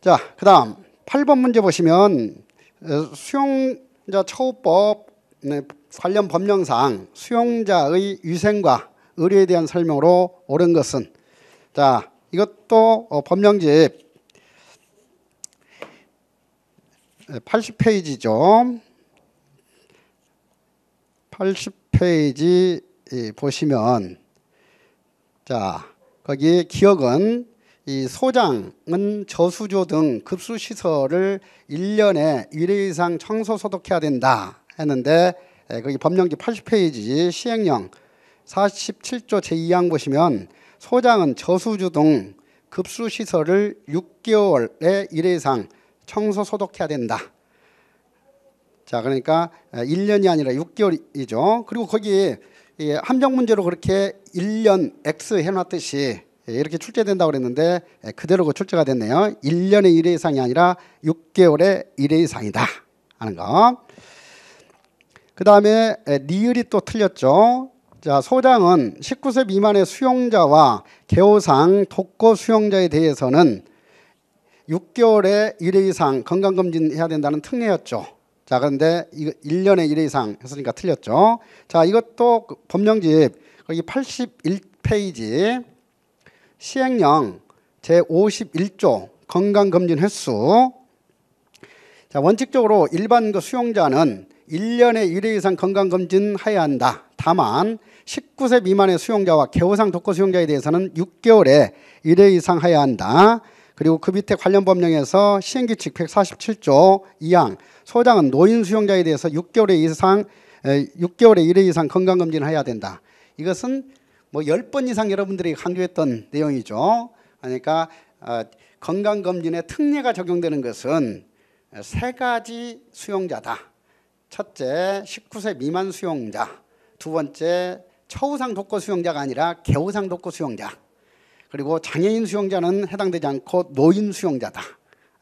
자, 그 다음 8번 문제 보시면 어, 수용자 처우법 네, 관련 법령상 수용자의 위생과 의료에 대한 설명으로 옳은 것은 자 이것도 어, 법령집 80페이지죠. 80페이지 보시면 자, 거기 기억은 이 소장은 저수조 등 급수 시설을 1년에 1회 이상 청소 소독해야 된다 했는데 예, 거기 법령기 80페이지 시행령 47조 제2항 보시면 소장은 저수조 등 급수 시설을 6개월에 1회 이상 청소 소독해야 된다. 자, 그러니까 1년이 아니라 6개월이죠. 그리고 거기 함정 문제로 그렇게 1년 X 해놨듯이 예, 이렇게 출제된다고 그랬는데 그대로 그 출제가 됐네요. 1년에 1회 이상이 아니라 6개월에 1회 이상이다 하는 거. 그 다음에 리을이 또 틀렸죠. 자, 소장은 19세 미만의 수용자와 개호상 독거 수용자에 대해서는 6개월에 1회 이상 건강검진 해야 된다는 특례였죠. 자, 그런데 이거 1년에 1회 이상 했으니까 틀렸죠. 자, 이것도 그 법령집 거기 81페이지 시행령 제51조 건강검진 횟수 자, 원칙적으로 일반 그 수용자는 1년에 1회 이상 건강검진 해야 한다. 다만 19세 미만의 수용자와 개호상 독거 수용자에 대해서는 6개월에 1회 이상 해야 한다. 그리고 그 밑에 관련 법령에서 시행규칙 147조 2항 소장은 노인 수용자에 대해서 6개월에 이상 6개월에 1회 이상 건강검진을 해야 된다. 이것은 뭐 10번 이상 여러분들이 강조했던 내용이죠. 그러니까 어, 건강검진의 특례가 적용되는 것은 세 가지 수용자다. 첫째 19세 미만 수용자, 두 번째 처우상 독거 수용자가 아니라 개우상 독거 수용자, 그리고 장애인 수용자는 해당되지 않고 노인 수용자다.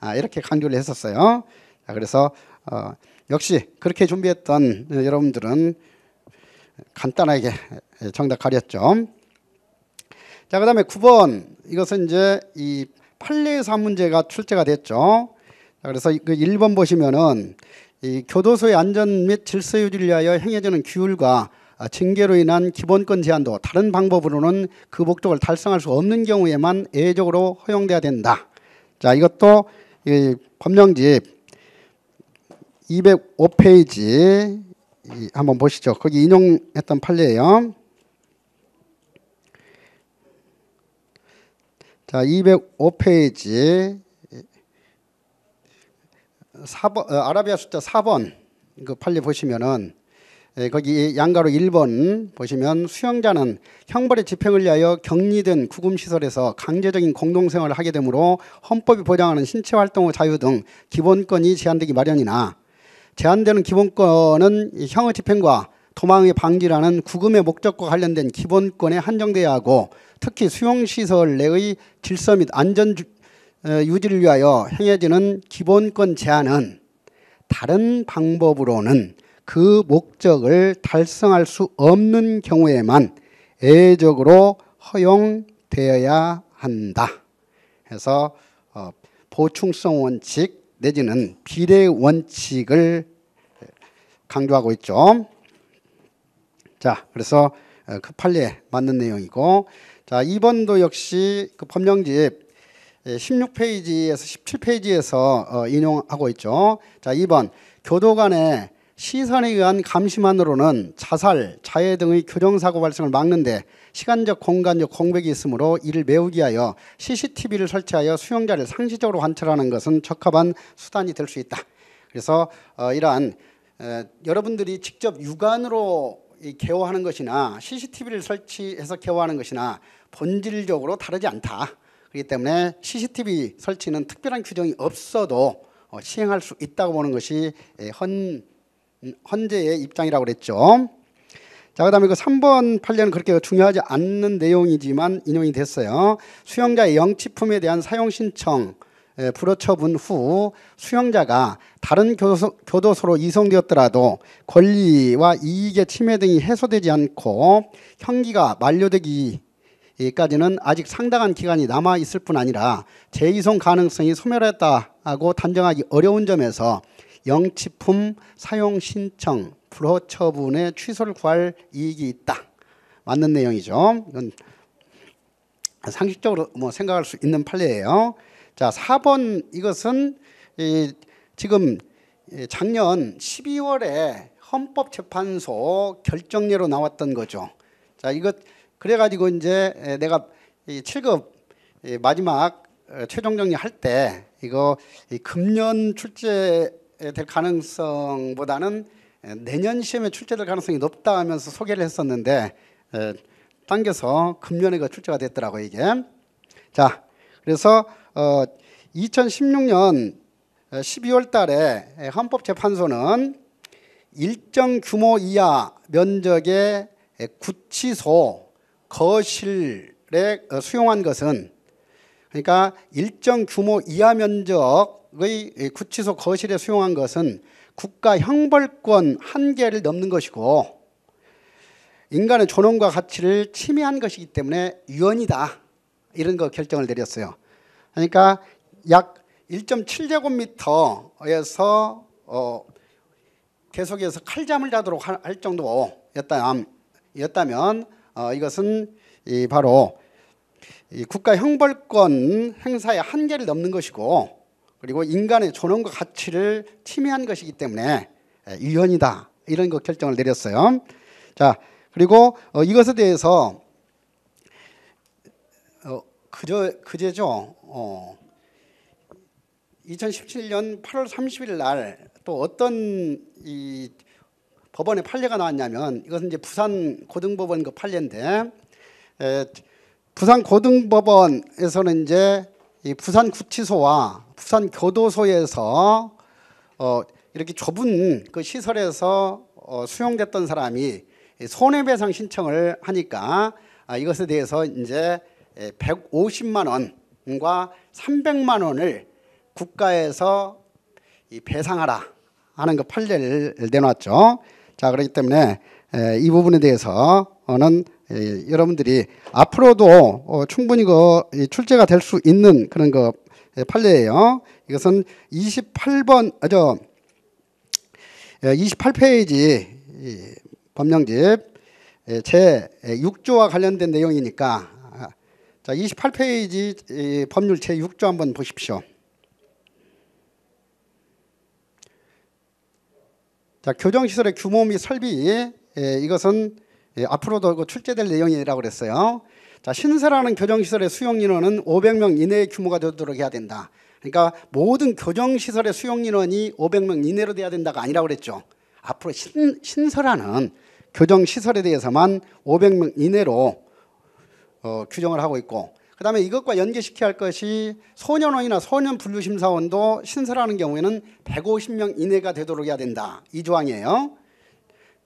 아, 이렇게 강조를 했었어요. 자, 그래서 어, 역시 그렇게 준비했던 어, 여러분들은 간단하게 정답 가렸죠. 자, 그 다음에 9번. 이것은 이제 이 판례사 문제가 출제가 됐죠. 자, 그래서 그 1번 보시면은 이 교도소의 안전 및 질서 유지를 위하여 행해지는 규율과 아, 징계로 인한 기본권 제한도 다른 방법으로는 그 목적을 달성할 수 없는 경우에만 예외적으로 허용돼야 된다. 자, 이것도 법령집 205페이지 한번 보시죠. 거기 인용했던 판례예요. 자, 205페이지 4번 어, 아라비아 숫자 4번 그 판례 보시면은 예, 거기 양가로 1번 보시면 수영자는 형벌의 집행을 위하여 격리된 구금시설에서 강제적인 공동생활을 하게 되므로 헌법이 보장하는 신체활동의 자유 등 기본권이 제한되기 마련이나 제한되는 기본권은 형의 집행과 도망의 방지라는 구금의 목적과 관련된 기본권에 한정돼야 하고 특히 수용시설 내의 질서 및 안전 어, 유지를 위하여 행해지는 기본권 제한은 다른 방법으로는 그 목적을 달성할 수 없는 경우에만 애외적으로 허용되어야 한다. 그서 어, 보충성 원칙 내지는 비례 원칙을 강조하고 있죠. 자, 그래서 어, 그판례 맞는 내용이고 자, 2번도 역시 그 법령집 16페이지에서 예, 17페이지에서 어, 인용하고 있죠. 자, 2번 교도 간의 시선에 의한 감시만으로는 자살, 자해 등의 교정사고 발생을 막는데 시간적 공간적 공백이 있으므로 이를 메우기 위 하여 CCTV를 설치하여 수용자를 상시적으로 관찰하는 것은 적합한 수단이 될 수 있다. 그래서 어, 이러한 에, 어, 여러분들이 직접 육안으로 개호하는 것이나 CCTV를 설치해서 개호하는 것이나 본질적으로 다르지 않다. 그렇기 때문에 CCTV 설치는 특별한 규정이 없어도 어, 시행할 수 있다고 보는 것이 예, 헌 헌재의 입장이라고 그랬죠. 자, 그다음에 그 3번 판례는 그렇게 중요하지 않는 내용이지만 인용이 됐어요. 수용자의 영치품에 대한 사용 신청 불허처분 후 수용자가 다른 교도소, 로 이송되었더라도 권리와 이익의 침해 등이 해소되지 않고 형기가 만료되기까지는 아직 상당한 기간이 남아 있을 뿐 아니라 재이송 가능성이 소멸했다고 단정하기 어려운 점에서 영치품 사용 신청 불허 처분의 취소를 구할 이익이 있다. 맞는 내용이죠. 이건 상식적으로 뭐 생각할 수 있는 판례예요. 자, 4번 이것은 이 지금 작년 12월에 헌법재판소 결정례로 나왔던 거죠. 자, 이것 그래가지고 이제 내가 이 7급 마지막 최종 정리할 때 이거 금년 출제 될 가능성보다는 내년 시험에 출제될 가능성이 높다 하면서 소개를 했었는데 당겨서 금년에 그 출제가 됐더라고요 이게 자 그래서 어, 2016년 12월 어, 달에 헌법재판소는 일정 규모 이하 면적의 구치소 거실에 어, 수용한 것은 그러니까 일정 규모 이하 면적 의 구치소 거실에 수용한 것은 국가 형벌권 한계를 넘는 것이고 인간의 존엄과 가치를 침해한 것이기 때문에 유언이다 이런 거 결정을 내렸어요. 그러니까 약 1.7제곱미터에서 어 계속해서 칼잠을 자도록 할정도 였다면 어 이것은 이 바로 이 국가 형벌권 행사의 한계를 넘는 것이고 그리고 인간의 존엄과 가치를 침해한 것이기 때문에 예, 유연이다 이런 거 결정을 내렸어요. 자 그리고 어, 이것에 대해서 어, 그저 그제죠. 어, 2017년 8월 30일 날 또 어떤 이 법원의 판례가 나왔냐면 이것은 이제 부산 고등법원 그 판례인데 에, 부산 고등법원에서는 이제 이 부산 구치소와 부산 교도소에서 어 이렇게 좁은 그 시설에서 어 수용됐던 사람이 손해배상 신청을 하니까 아 이것에 대해서 이제 150만 예, 원과 300만 원을 국가에서 이 배상하라 하는 그 판례를 내놨죠. 자 그렇기 때문에 예, 이 부분에 대해서는 예, 여러분들이 앞으로도 어, 충분히 그 출제가 될 수 있는 그런 그 예, 판례예요. 이것은 28번 아저 28페이지 예, 법령집 예, 제 6조와 관련된 내용이니까 아, 자 28페이지 법률 제 6조 한번 보십시오. 자 교정시설의 규모 및 설비 이것은 예, 앞으로도 그 출제될 내용이라고 그랬어요. 자, 신설하는 교정시설의 수용 인원은 500명 이내의 규모가 되도록 해야 된다. 그러니까 모든 교정시설의 수용 인원이 500명 이내로 돼야 된다가 아니라고 그랬죠. 앞으로 신, 신설하는 교정시설에 대해서만 500명 이내로 어, 규정을 하고 있고 그 다음에 이것과 연계시켜야 할 것이 소년원이나 소년분류심사원도 신설하는 경우에는 150명 이내가 되도록 해야 된다. 이 조항이에요.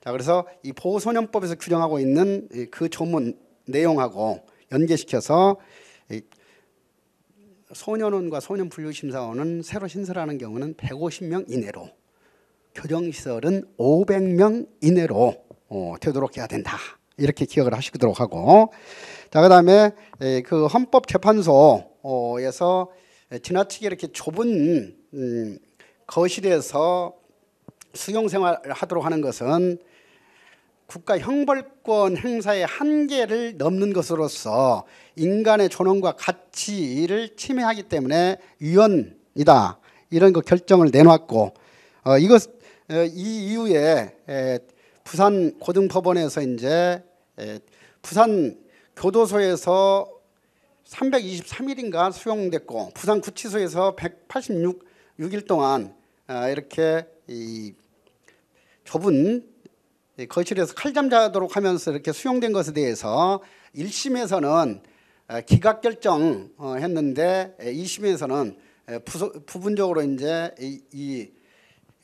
자, 그래서 이 보호소년법에서 규정하고 있는 그 조문 내용하고 연계시켜서 소년원과 소년분류심사원은 새로 신설하는 경우는 150명 이내로 교정시설은 500명 이내로 어, 되도록 해야 된다. 이렇게 기억을 하시도록 하고 자 그다음에 그 헌법재판소에서 지나치게 이렇게 좁은 음, 거실에서 수용생활을 하도록 하는 것은 국가 형벌권 행사의 한계를 넘는 것으로서 인간의 존엄과 가치를 침해하기 때문에 위헌이다 이런 거 결정을 내놨고 어, 이것 어, 이 이후에 에, 부산 고등법원에서 이제 에, 부산 교도소에서 323일인가 수용됐고 부산 구치소에서 186일 동안 어, 이렇게 이 좁은 거실에서 칼잠 자도록 하면서 이렇게 수용된 것에 대해서 1심에서는 아, 기각 결정했는데 어, 2심에서는 부분적으로 이제 이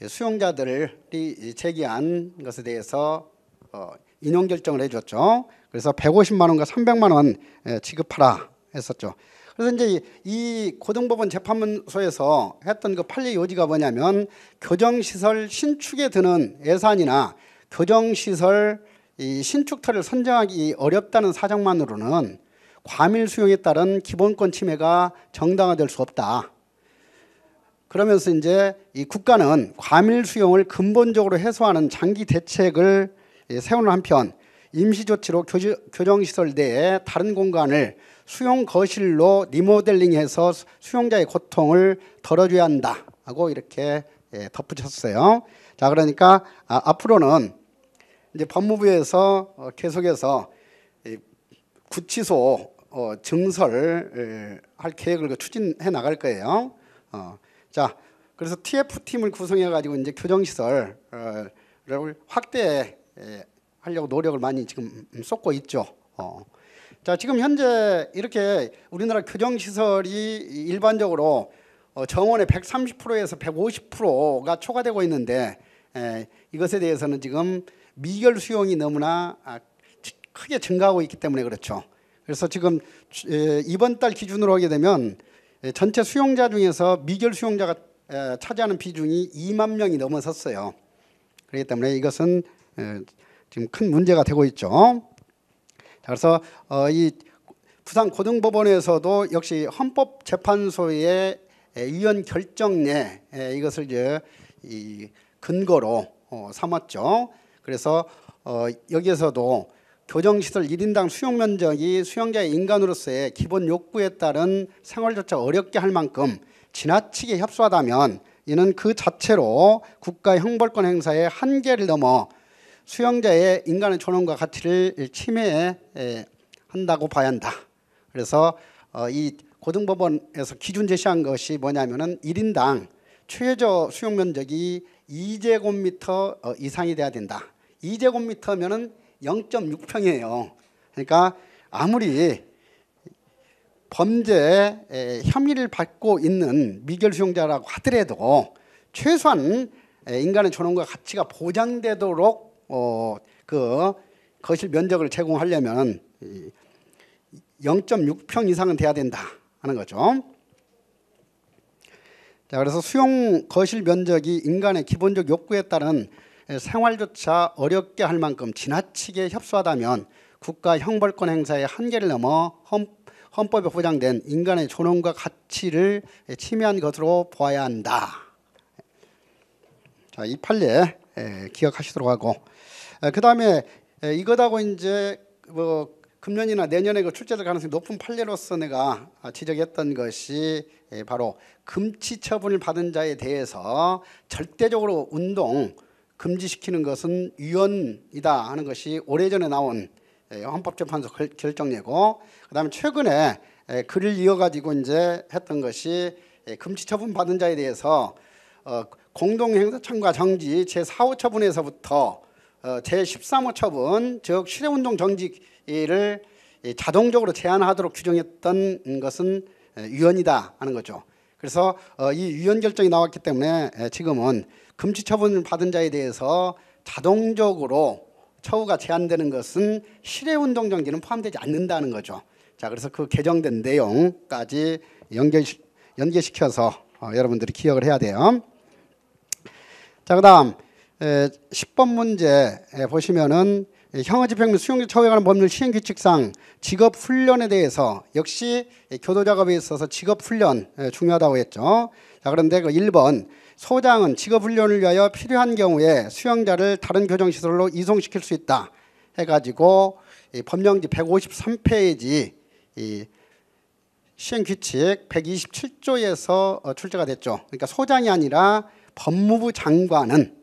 수용자들이 제기한 것에 대해서 어, 인용 결정을 해줬죠. 그래서 150만 원과 300만 원 지급하라 했었죠. 그래서 이제 이 고등법원 재판소에서 문 했던 그 판례 요지가 뭐냐면 교정시설 신축에 드는 예산이나 교정시설 이 신축터를 선정하기 어렵다는 사정만으로는 과밀 수용에 따른 기본권 침해가 정당화될 수 없다. 그러면서 이제 이 국가는 과밀 수용을 근본적으로 해소하는 장기 대책을 예, 세우는 한편 임시조치로 교정시설 내에 다른 공간을 수용 거실로 리모델링해서 수용자의 고통을 덜어줘야 한다 하고 이렇게 예, 덧붙였어요. 자, 그러니까 아, 앞으로는 이제 법무부에서 어, 계속해서 이, 구치소 어, 증설을 할 계획을 그 추진해 나갈 거예요. 어, 자, 그래서 TF 팀을 구성해 가지고 이제 교정 시설을 어, 확대해 하려고 노력을 많이 지금 쏟고 있죠. 어. 자, 지금 현재 이렇게 우리나라 교정 시설이 일반적으로 어, 정원의 130%에서 150%가 초과되고 있는데 예, 이것에 대해서는 지금 미결 수용이 너무나 아, 크게 증가하고 있기 때문에 그렇죠. 그래서 지금 이번 달 기준으로 하게 되면 전체 수용자 중에서 미결 수용자가 차지하는 비중이 2만 명이 넘어섰어요. 그렇기 때문에 이것은 지금 큰 문제가 되고 있죠. 그래서 어, 이 부산 고등법원에서도 역시 헌법재판소의 위원 결정 내 이것을 이제 이 근거로 어, 삼았죠. 그래서 어, 여기에서도 교정시설 1인당 수용 면적이 수용자의 인간으로서의 기본 욕구에 따른 생활조차 어렵게 할 만큼 지나치게 협소하다면 이는 그 자체로 국가 형벌권 행사의 한계를 넘어 수용자의 인간의 존엄과 가치를 침해해 한다고 봐야 한다. 그래서 어, 이 고등법원에서 기준 제시한 것이 뭐냐면은 1인당 최저 수용 면적이 2제곱미터 어, 이상이 돼야 된다. 2제곱미터면은 0.6평이에요. 그러니까 아무리 범죄 혐의를 받고 있는 미결 수용자라고 하더라도 최소한 인간의 존엄과 가치가 보장되도록 어, 그 거실 면적을 제공하려면 0.6평 이상은 돼야 된다 하는 거죠. 자, 그래서 수용 거실 면적이 인간의 기본적 욕구에 따른 생활조차 어렵게 할 만큼 지나치게 협소하다면 국가 형벌권 행사의 한계를 넘어 헌법에 보장된 인간의 존엄과 가치를 침해한 것으로 보아야 한다. 자, 이 판례 예, 기억하시도록 하고 아, 그 다음에 예, 이것하고 이제 뭐 금년이나 내년에 그 출제될 가능성이 높은 판례로서 내가 아, 지적했던 것이 예, 바로 금치 처분을 받은 자에 대해서 절대적으로 운동 금지시키는 것은 위헌이다 하는 것이 오래전에 나온 예, 헌법재판소 결정례고 그다음에 최근에 예, 글을 이어가지고 이제 했던 것이 금치 처분 받은 자에 대해서 어, 공동행사 청과 정지 제4호 처분에서부터 어, 제13호 처분 즉 실외운동 정지 이를 자동적으로 제한하도록 규정했던 것은 유언이다 하는 거죠. 그래서 어, 이 위헌 결정이 나왔기 때문에 지금은 금지 처분을 받은 자에 대해서 자동적으로 처우가 제한되는 것은 실외운동 정지는 포함되지 않는다는 거죠. 자, 그래서 그 개정된 내용까지 연결 연계시켜서 어, 여러분들이 기억을 해야 돼요. 자, 그다음 10번 문제 보시면은 예, 형아집행및 수용적 처우에 관한 법률 시행규칙상 직업훈련에 대해서 역시 예, 교도작업에 있어서 직업훈련 예, 중요하다고 했죠. 자 그런데 그 1번 소장은 직업훈련을 위하여 필요한 경우에 수용자를 다른 교정시설로 이송시킬 수 있다 해가지고 법령지 153페이지 이 시행규칙 127조에서 어, 출제가 됐죠. 그러니까 소장이 아니라 법무부 장관은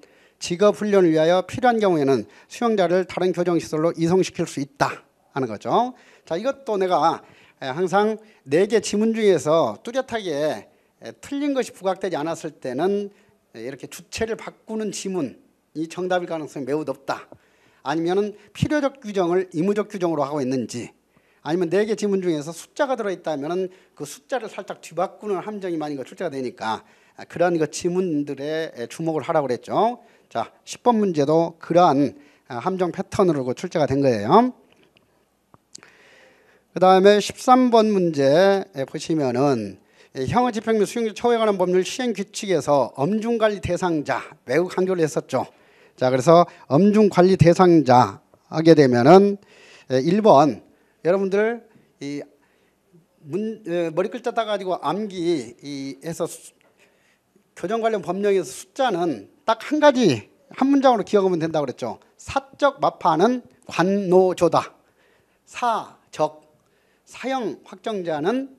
직업 훈련을 위하여 필요한 경우에는 수용자를 다른 교정 시설로 이송시킬 수 있다 하는 거죠. 자, 이것도 내가 항상 네 개 지문 중에서 뚜렷하게 틀린 것이 부각되지 않았을 때는 이렇게 주체를 바꾸는 지문이 정답일 가능성이 매우 높다. 아니면은 필요적 규정을 의무적 규정으로 하고 있는지 아니면 네 개 지문 중에서 숫자가 들어있다면은 그 숫자를 살짝 뒤바꾸는 함정이 많이 거 그 출제가 되니까 그런 그 지문들에 주목을 하라고 그랬죠. 자, 10번 문제도 그러한 아, 함정 패턴으로 출제가 된 거예요. 그 다음에 13번 문제 보시면은 형의 집행및 수용료 처우에 관한 법률 시행 규칙에서 엄중관리 대상자 매우 강조를 했었죠. 자, 그래서 엄중관리 대상자 하게 되면은 1번 예, 여러분들 이 문, 예, 머리 글자 따가지고 암기 이 해서 교정 관련 법령에서 숫자는 딱한 가지 한 문장으로 기억하면 된다고 그랬죠. 사적 마파는 관노조다. 사적 사형 확정자는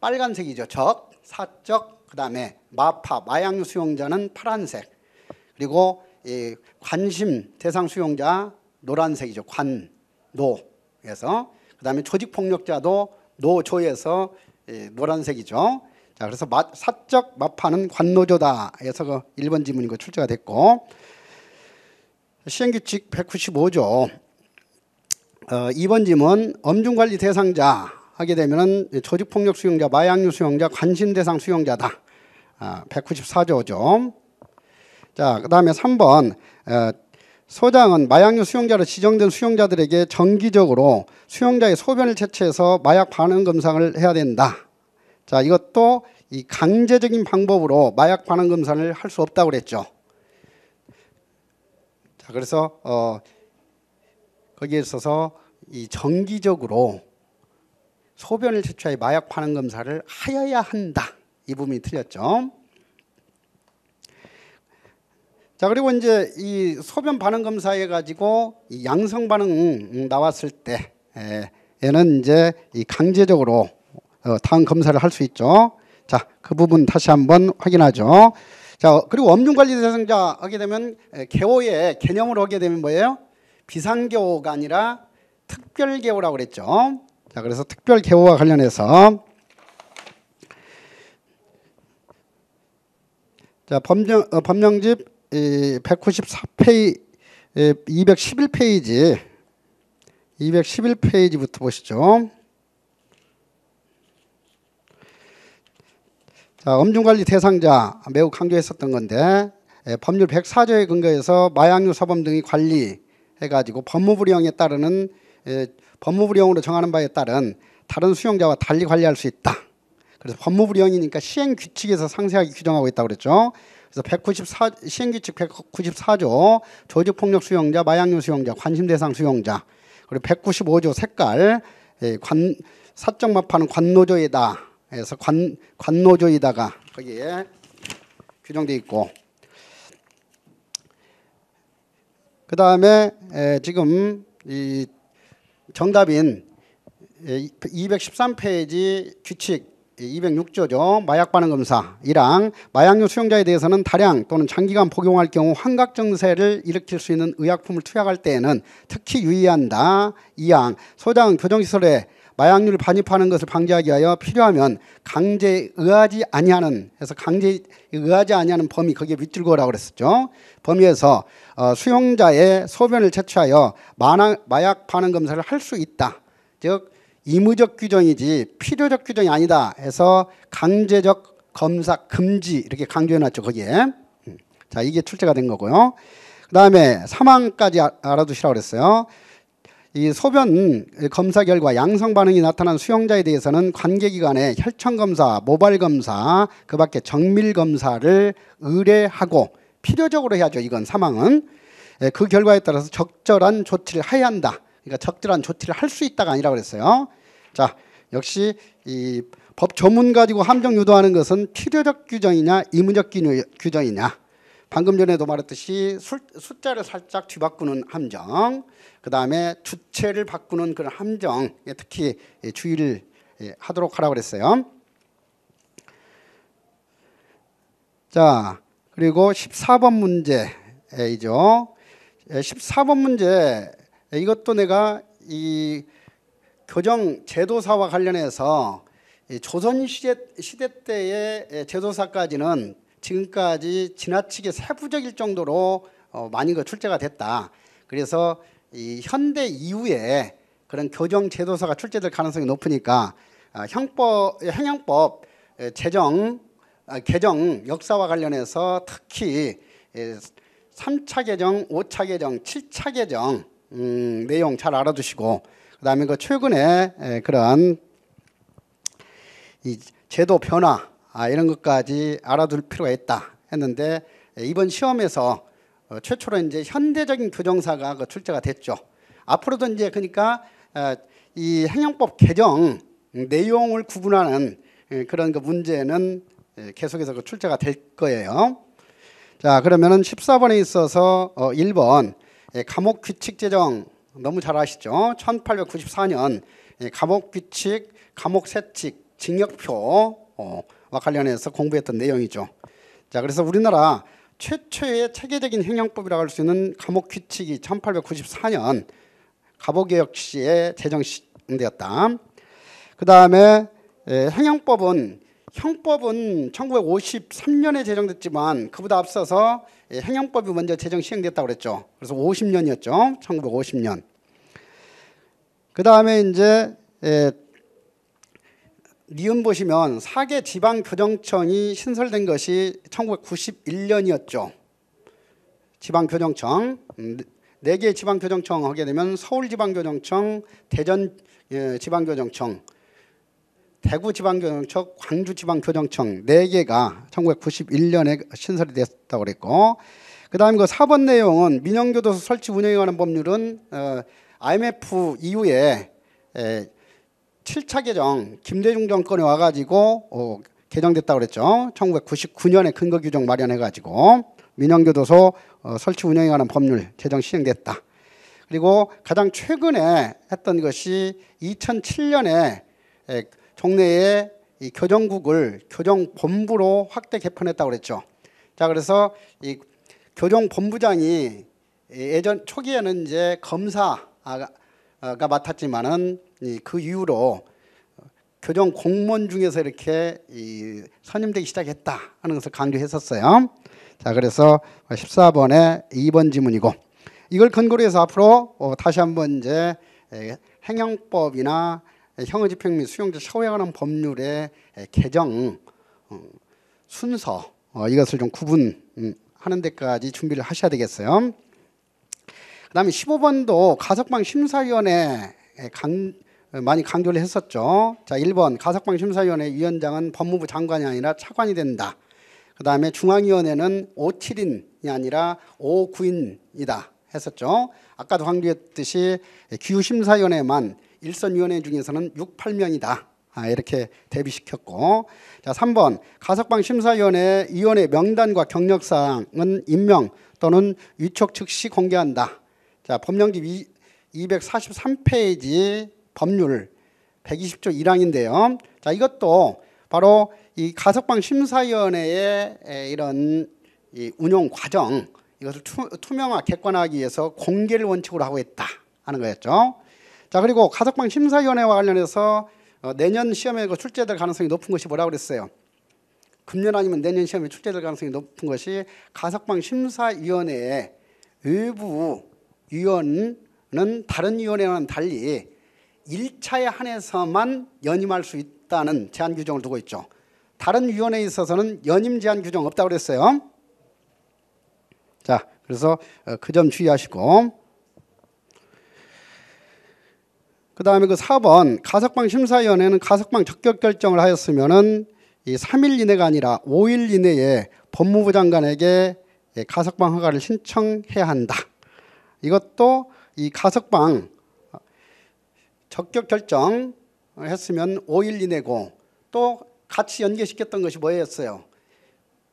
빨간색이죠. 적 사적 그다음에 마파 마양 수용자는 파란색 그리고 이 관심 대상 수용자 노란색이죠. 관노 그래서 그다음에 조직 폭력자도 노조에서 예, 노란색이죠. 자, 그래서 마, 사적 마파는 관노조다. 해서 그 1번 지문이고 출제가 됐고 시행규칙 195조 어, 2번 지문 엄중관리 대상자 하게 되면은 조직폭력 수용자, 마약류 수용자, 관심 대상 수용자다. 아, 194조죠. 자, 그 다음에 3번 어, 소장은 마약류 수용자로 지정된 수용자들에게 정기적으로 수용자의 소변을 채취해서 마약 반응 검사를 해야 된다. 자, 이것도 이 강제적인 방법으로 마약 반응 검사를 할 수 없다고 그랬죠. 자, 그래서 어 거기에 있어서 이 정기적으로 소변을 채취하 마약 반응 검사를 하여야 한다. 이 부분이 틀렸죠. 자 그리고 이제 이 소변 반응 검사해 가지고 양성 반응 나왔을 때에는 이제 이 강제적으로 어, 당 검사를 할 수 있죠. 자, 그 부분 다시 한번 확인하죠. 자, 그리고 엄중관리 대상자 하게 되면 개호의 개념으로 하게 되면 뭐예요? 비상개호가 아니라 특별개호라고 그랬죠. 자, 그래서 특별개호와 관련해서 자, 법령 어, 법령집 194페이지 211페이지 211페이지부터 보시죠. 자, 어, 엄중관리 대상자 매우 강조했었던 건데 예, 법률 104조에 근거해서 마약류 서범 등이 관리해가지고 법무부령에 따르는 예, 법무부령으로 정하는 바에 따른 다른 수용자와 달리 관리할 수 있다. 그래서 법무부령이니까 시행 규칙에서 상세하게 규정하고 있다고 그랬죠. 그래서 194 시행 규칙 194조 조직 폭력 수용자, 마약류 수용자, 관심 대상 수용자. 그리고 195조 색깔 예, 관 사적 마파는 관노조이다. 그래서 관, 관노조이다가 거기에 규정되어 있고 그 다음에 지금 이 정답인 213페이지 규칙 206조죠. 마약 반응 검사 이랑 마약류 수용자에 대해서는 다량 또는 장기간 복용할 경우 환각 증세를 일으킬 수 있는 의약품을 투약할 때에는 특히 유의한다. 이항 소장 교정시설에 마약류를 반입하는 것을 방지하기 위하여 필요하면 강제 의하지 아니하는 해서 강제 의하지 아니하는 범위 거기에 밑줄거라고 그랬었죠. 범위에서 어, 수용자의 소변을 채취하여 마약, 마약 반응 검사를 할 수 있다. 즉 의무적 규정이지 필요적 규정이 아니다 해서 강제적 검사 금지 이렇게 강조해놨죠 거기에 음, 자 이게 출제가 된 거고요 그 다음에 사망까지 아, 알아두시라고 그랬어요 이 소변 검사 결과 양성 반응이 나타난 수용자에 대해서는 관계 기관에 혈청 검사, 모발 검사, 그 밖에 정밀 검사를 의뢰하고 필요적으로 해야죠. 이건 사망은 예, 그 결과에 따라서 적절한 조치를 해야 한다. 그러니까 적절한 조치를 할 수 있다가 아니라 그랬어요. 자, 역시 이법 전문 가지고 함정 유도하는 것은 필요적 규정이냐 이문적 규정이냐 방금 전에도 말했듯이 숫자를 살짝 뒤바꾸는 함정, 그 다음에 주체를 바꾸는 그런 함정에 특히 주의를 예, 하도록 하라고 그랬어요. 자, 그리고 14번 문제이죠. 14번 예, 문제 예, 이것도 내가 이 교정 제도사와 관련해서 조선 시대 시대 때의 제도사까지는 지금까지 지나치게 세부적일 정도로 어, 많은 거 그 출제가 됐다. 그래서 이 현대 이후에 그런 교정 제도서가 출제될 가능성이 높으니까 어, 형법 형량법 제정 어, 아, 개정 역사와 관련해서 특히 예, 3차 개정, 5차 개정, 7차 개정 음, 내용 잘 알아두시고 그다음에 그 최근에 에, 그런 이 제도 변화 아, 이런 것까지 알아둘 필요가 있다 했는데 이번 시험에서 어, 최초로 이제 현대적인 교정사가 그 출제가 됐죠. 앞으로도 이제 그러니까 어, 이 행정법 개정 내용을 구분하는 예, 그런 그 문제는 예, 계속해서 그 출제가 될 거예요. 자, 그러면은 14번에 있어서 어 1번 예, 감옥 규칙 제정 너무 잘 아시죠? 1894년 감옥 규칙, 감옥 세칙, 징역표 어와 관련해서 공부했던 내용이죠. 자, 그래서 우리나라 최초의 체계적인 행정법이라고 할 수 있는 감옥 규칙이 1894년 가보개혁 시에 제정되었다. 그 다음에 행정법은 형법은 1953년에 제정됐지만 그보다 앞서서 행정법이 먼저 제정 시행됐다고 그랬죠. 그래서 50년이었죠. 1950년. 그 다음에 이제 리은 보시면 사계 지방교정청이 신설된 것이 1991년이었죠. 지방교정청 음, 네 개의 지방교정청 하게 되면 서울지방교정청, 대전지방교정청, 예, 대구지방교정청, 광주지방교정청 네 개가 1991년에 신설이 됐다고 그랬고 그 다음 그 4번 내용은 민영교도소 설치 운영에 관한 법률은 IMF 어, 이후에 7차 개정 김대중 정권에 와가지고 어, 개정됐다고 그랬죠. 1999년에 근거 규정 마련해가지고 민영교도소 어, 설치 운영에 관한 법률 개정 시행됐다. 그리고 가장 최근에 했던 것이 2007년에 에, 종래에 이 교정국을 교정본부로 확대 개편했다고 그랬죠. 자 그래서 이 교정본부장이 예전 초기에는 이제 검사 아, 가 맡았지만은 그 이후로 교정 공무원 중에서 이렇게 선임되기 시작했다 하는 것을 강조했었어요. 자, 그래서 1 4번에 2번 지문이고 이걸 근거로 해서 앞으로 어, 다시 한번 이제 행형법이나 형의집행 및 수용자 처우에 관한 법률의 개정 어, 순서 어, 이것을 좀 구분하는 데까지 준비를 하셔야 되겠어요. 그다음에 15번도 가석방 심사위원회 강, 많이 강조를 했었죠. 자, 1번 가석방 심사위원회 위원장은 법무부 장관이 아니라 차관이 된다. 그다음에 중앙위원회는 5 7인이 아니라 5 9인이다 했었죠. 아까도 강조했듯이 기후심사위원회만 일선위원회 중에서는 6, 8명이다. 아, 이렇게 대비시켰고 자 3번 가석방 심사위원회 위원회 명단과 경력사항은 임명 또는 위촉 즉시 공개한다. 자, 법령집 243페이지 법률 120조 1항인데요. 자, 이것도 바로 이 가석방 심사위원회의 이런 이 운영 과정 이것을 투, 명화 객관화하기 위해서 공개를 원칙으로 하고 있다 하는 거였죠. 자 그리고 가석방 심사위원회와 관련해서 어, 내년 시험에 그 출제될 가능성이 높은 것이 뭐라고 그랬어요? 금년 아니면 내년 시험에 출제될 가능성이 높은 것이 가석방 심사위원회의 외부 위원은 다른 위원회와는 달리 1차에 한해서만 연임할 수 있다는 제한 규정을 두고 있죠. 다른 위원회에 있어서는 연임 제한 규정 없다고 그랬어요. 자, 그래서 어, 그점 주의하시고 그 다음에 그 4번 가석방 심사위원회는 가석방 적격 결정을 하였으면은 이 3일 이내가 아니라 5일 이내에 법무부 장관에게 예, 가석방 허가를 신청해야 한다. 이것도 이 가석방 적격 결정 했으면 5일 이내고 또 같이 연계시켰던 것이 뭐였어요?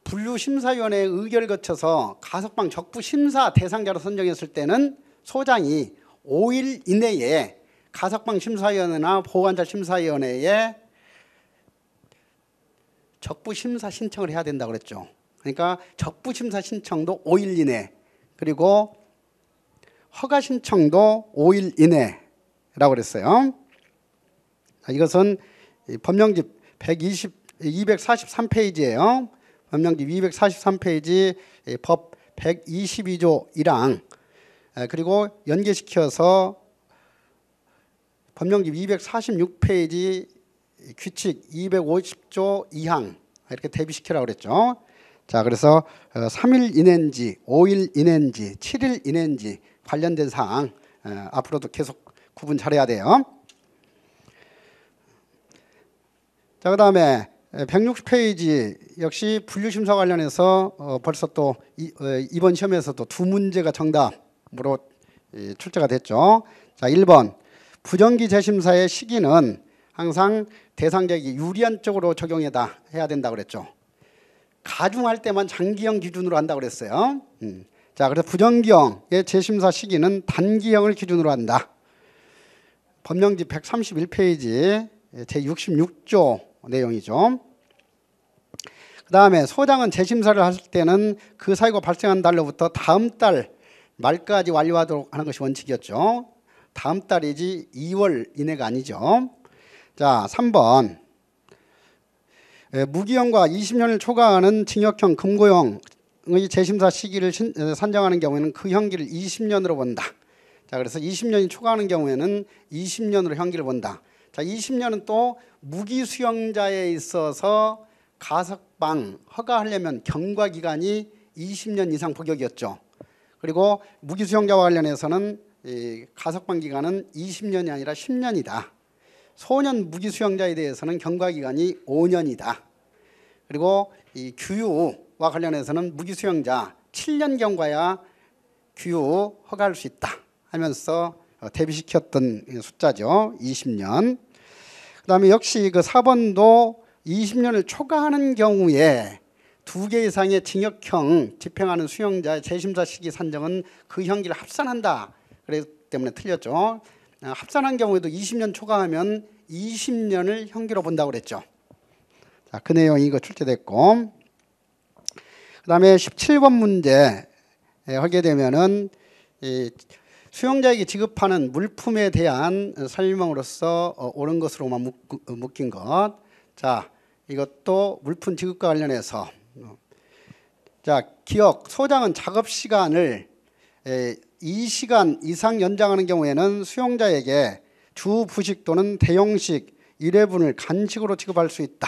분류심사위원회 의결 거쳐서 가석방 적부 심사 대상자로 선정했을 때는 소장이 5일 이내에 가석방 심사위원회나 보호자 심사위원회에 적부 심사 신청을 해야 된다고 그랬죠. 그러니까 적부 심사 신청도 5일 이내 그리고 허가 신청도 5일 이내라고 그랬어요. 이것은 법령집 120 243페이지예요. 법령집 243페이지 법 122조 1항 그리고 연계시켜서 법령집 246페이지 규칙 250조 2항 이렇게 대비시키라 그랬죠. 자, 그래서 3일 어, 이내인지, 5일 이내인지, 7일 이내인지 관련된 사항 앞으로도 계속 구분 잘해야 돼요. 자, 그 다음에 160페이지 역시 분류심사 관련해서 어, 벌써 또 이, 어, 번 시험에서도 두 문제가 정답으로 출제가 됐죠. 자, 1번 부정기 재심사의 시기는 항상 대상자에게 유리한 쪽으로 적용해다 해야 된다 그랬죠. 가중할 때만 장기형 기준으로 한다 그랬어요. 음. 자, 그래서 부정기형의 재심사 시기는 단기형을 기준으로 한다. 법령지 131페이지 예, 제66조 내용이죠. 그 다음에 소장은 재심사를 하실 때는 그 사유가 발생한 달로부터 다음 달 말까지 완료하도록 하는 것이 원칙이었죠. 다음 달이지 2월 이내가 아니죠. 자, 3번. 예, 무기형과 20년을 초과하는 징역형, 금고형 형의 재심사 시기를 어, 산정하는 경우에는 그 형기를 20년으로 본다. 자, 그래서 20년이 초과하는 경우에는 20년으로 형기를 본다. 자, 20년은 또 무기 수용자에 있어서 가석방 허가하려면 경과 기간이 20년 이상 복역이었죠. 그리고 무기 수용자와 관련해서는 가석방 기간은 20년이 아니라 10년이다. 소년 무기 수용자에 대해서는 경과 기간이 5년이다. 그리고 이 규유 관련해서는 무기 수용자 7년경과야 규 허가할 수 있다 하면서 어, 대비시켰던 숫자죠. 20년. 그 다음에 역시 그 4번도 20년을 초과하는 경우에 두 개 이상의 징역형 집행하는 수용자의 재심사 시기 산정은 그 형기를 합산한다. 그래기 때문에 틀렸죠. 어, 합산한 경우에도 20년 초과하면 20년을 형기로 본다고 그랬죠. 자, 그 내용이 이거 출제됐고 그 다음에 17번 문제 예, 하게 되면은 이 수용자에게 지급하는 물품에 대한 설명으로서 어, 옳은 것으로만 어, 묶인 것. 자, 이것도 물품 지급과 관련해서 자, 기억 소장은 작업 시간을 2시간 예, 이상 연장하는 경우에는 수용자에게 주 부식 또는 대용식 1회분을 간식으로 지급할 수 있다.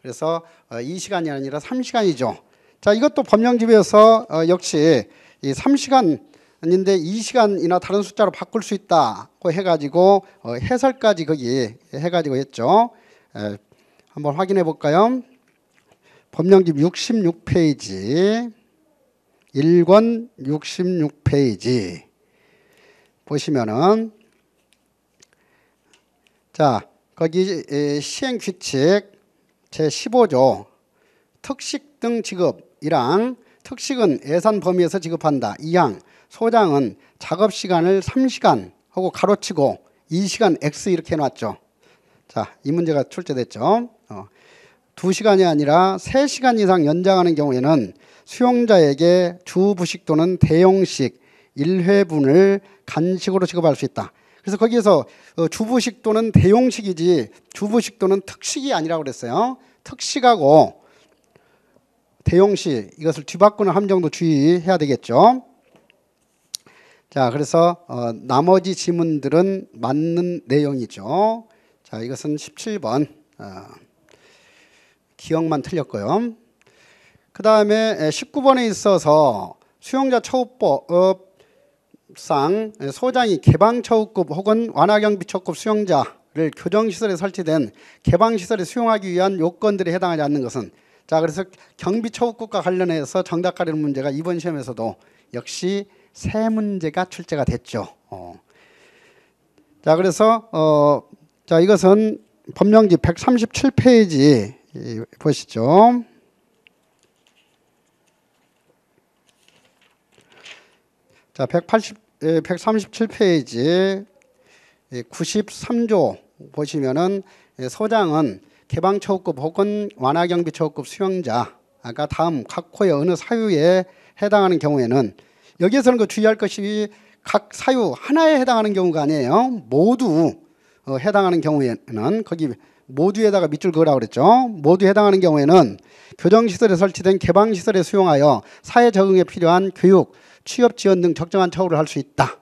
그래서 2시간이 어, 아니라 3시간이죠. 자, 이것도 법령집에서 어, 역시 이 3시간인데 2시간이나 다른 숫자로 바꿀 수 있다고 해가지고 어, 해설까지 거기 해가지고 했죠. 에, 한번 확인해 볼까요? 법령집 66페이지 1권 66페이지 보시면은 자 거기 시행규칙 제15조 특식 등 지급 1항 특식은 예산 범위에서 지급한다. 2항 소장은 작업 시간을 3시간 하고 가로치고 2시간 X 이렇게 해놨죠. 자, 이 문제가 출제됐죠. 어, 2시간이 아니라 3시간 이상 연장하는 경우에는 수용자에게 주부식 또는 대용식 1회분을 간식으로 지급할 수 있다. 그래서 거기에서 어, 주부식 또는 대용식이지 주부식 또는 특식이 아니라고 그랬어요. 특식하고 대용시 이것을 뒤바꾸는 함정도 주의해야 되겠죠. 자, 그래서 어, 나머지 지문들은 맞는 내용이죠. 자, 이것은 17번 어, 아, 기억만 틀렸고요. 그 다음에 19번에 있어서 수용자 처우법상 어, 소장이 개방처우급 혹은 완화경 비처급 수용자를 교정시설에 설치된 개방시설에 수용하기 위한 요건들에 해당하지 않는 것은 자, 그래서 경비 초국과 관련해서 정답 가리는 문제가 이번 시험에서도 역시 세 문제가 출제가 됐죠. 어. 자, 그래서 어, 자 이것은 법령지 137페이지 보시죠. 자, 180, 137페이지 93조 보시면은 예, 소장은 개방 처우급 혹은 완화 경비 처우급 수용자가 다음 각 호의 어느 사유에 해당하는 경우에는 여기에서는 그 주의할 것이 각 사유 하나에 해당하는 경우가 아니에요. 모두 어, 해당하는 경우에는 거기 모두에다가 밑줄 그으라 그랬죠. 모두 해당하는 경우에는 교정시설에 설치된 개방시설에 수용하여 사회 적응에 필요한 교육, 취업 지원 등 적정한 처우를 할 수 있다.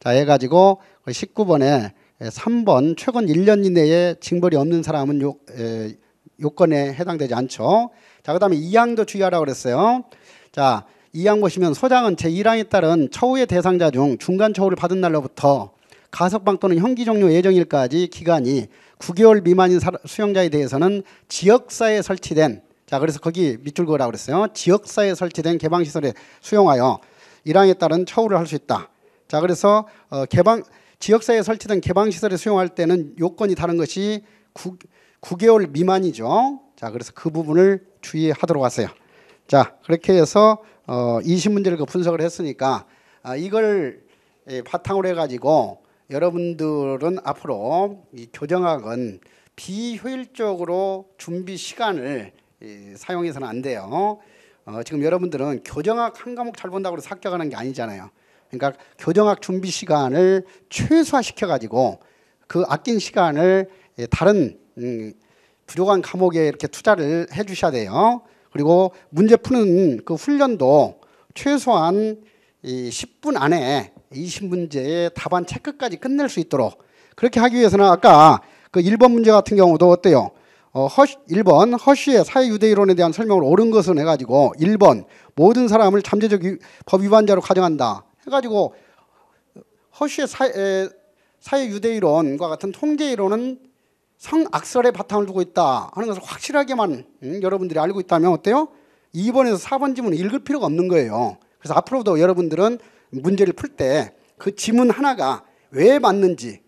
자, 해가지고 19번에 그 3번 예, 최근 1년 이내에 징벌이 없는 사람은 요, 에, 예, 요건에 해당되지 않죠. 자, 그 다음에 2항도 주의하라 그랬어요. 자, 2항 보시면 소장은 제1항에 따른 처우의 대상자 중 중간 처우를 받은 날로부터 가석방 또는 형기 종료 예정일까지 기간이 9개월 미만인 수용자에 대해서는 지역사에 설치된 자 그래서 거기 밑줄 그으라 그랬어요. 지역사에 설치된 개방시설에 수용하여 일항에 따른 처우를 할 수 있다. 자 그래서 어, 개방 지역사회에 설치된 개방시설을 수용할 때는 요건이 다른 것이 9, 9개월 미만이죠. 자, 그래서 그 부분을 주의하도록 하세요. 자, 그렇게 해서 어, 20문제를 그 분석을 했으니까 아, 이걸 예, 바탕으로 해가지고 여러분들은 앞으로 이 교정학은 비효율적으로 준비 시간을 예, 사용해서는 안 돼요. 어, 지금 여러분들은 교정학 한 과목 잘 본다고 해서 합격하는 게 아니잖아요. 그러니까 교정학 준비 시간을 최소화시켜 가지고 그 아낀 시간을 예, 다른 음, 부족한 과목에 이렇게 투자를 해 주셔야 돼요. 그리고 문제 푸는 그 훈련도 최소한 이 10분 안에 20문제의 답안 체크까지 끝낼 수 있도록 그렇게 하기 위해서는 아까 그 1번 문제 같은 경우도 어때요? 어, 허쉬, 1번 허쉬의 사회유대이론에 대한 설명을 옳은 것은 해가지고 1번 모든 사람을 잠재적 법 위반자로 가정한다. 해가지고 허쉬의 사회, 사회 유대이론과 같은 통제이론은 성악설의 바탕을 두고 있다 하는 것을 확실하게만 음, 여러분들이 알고 있다면 어때요? 2번에서 4번 지문을 읽을 필요가 없는 거예요. 그래서 앞으로도 여러분들은 문제를 풀 때 그 지문 하나가 왜 맞는지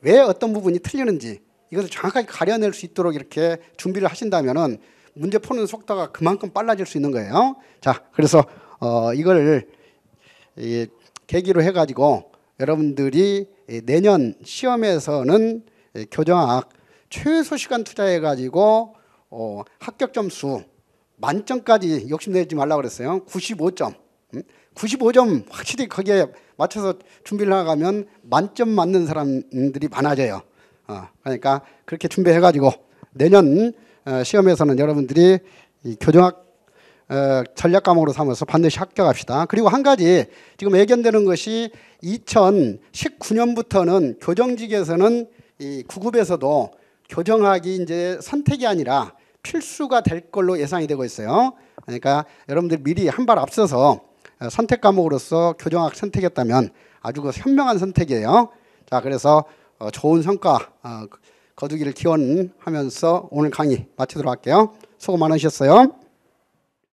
왜 어떤 부분이 틀리는지 이것을 정확하게 가려낼 수 있도록 이렇게 준비를 하신다면 문제 푸는 속도가 그만큼 빨라질 수 있는 거예요. 자, 그래서 어, 이걸 이, 계기로 해가지고 여러분들이 내년 시험에서는 교정학 최소 시간 투자해가지고 어, 합격 점수 만점까지 욕심내지 말라 그랬어요. 95점. 95점 음? 확실히 거기에 맞춰서 준비를 하가면 만점 맞는 사람들이 많아져요. 어, 그러니까 그렇게 준비해가지고 내년 어, 시험에서는 여러분들이 교정학 어, 전략 과목으로 삼아서 반드시 합격합시다. 그리고 한 가지 지금 예견되는 것이 2019년부터는 교정직에서는 이 구급에서도 교정학이 이제 선택이 아니라 필수가 될 걸로 예상이 되고 있어요. 그러니까 여러분들 미리 한 발 앞서서 어, 선택 과목으로서 교정학 선택했다면 아주 그 현명한 선택이에요. 자, 그래서 어, 좋은 성과 거두기를 기원하면서 오늘 강의 마치도록 할게요. 수고 많으셨어요.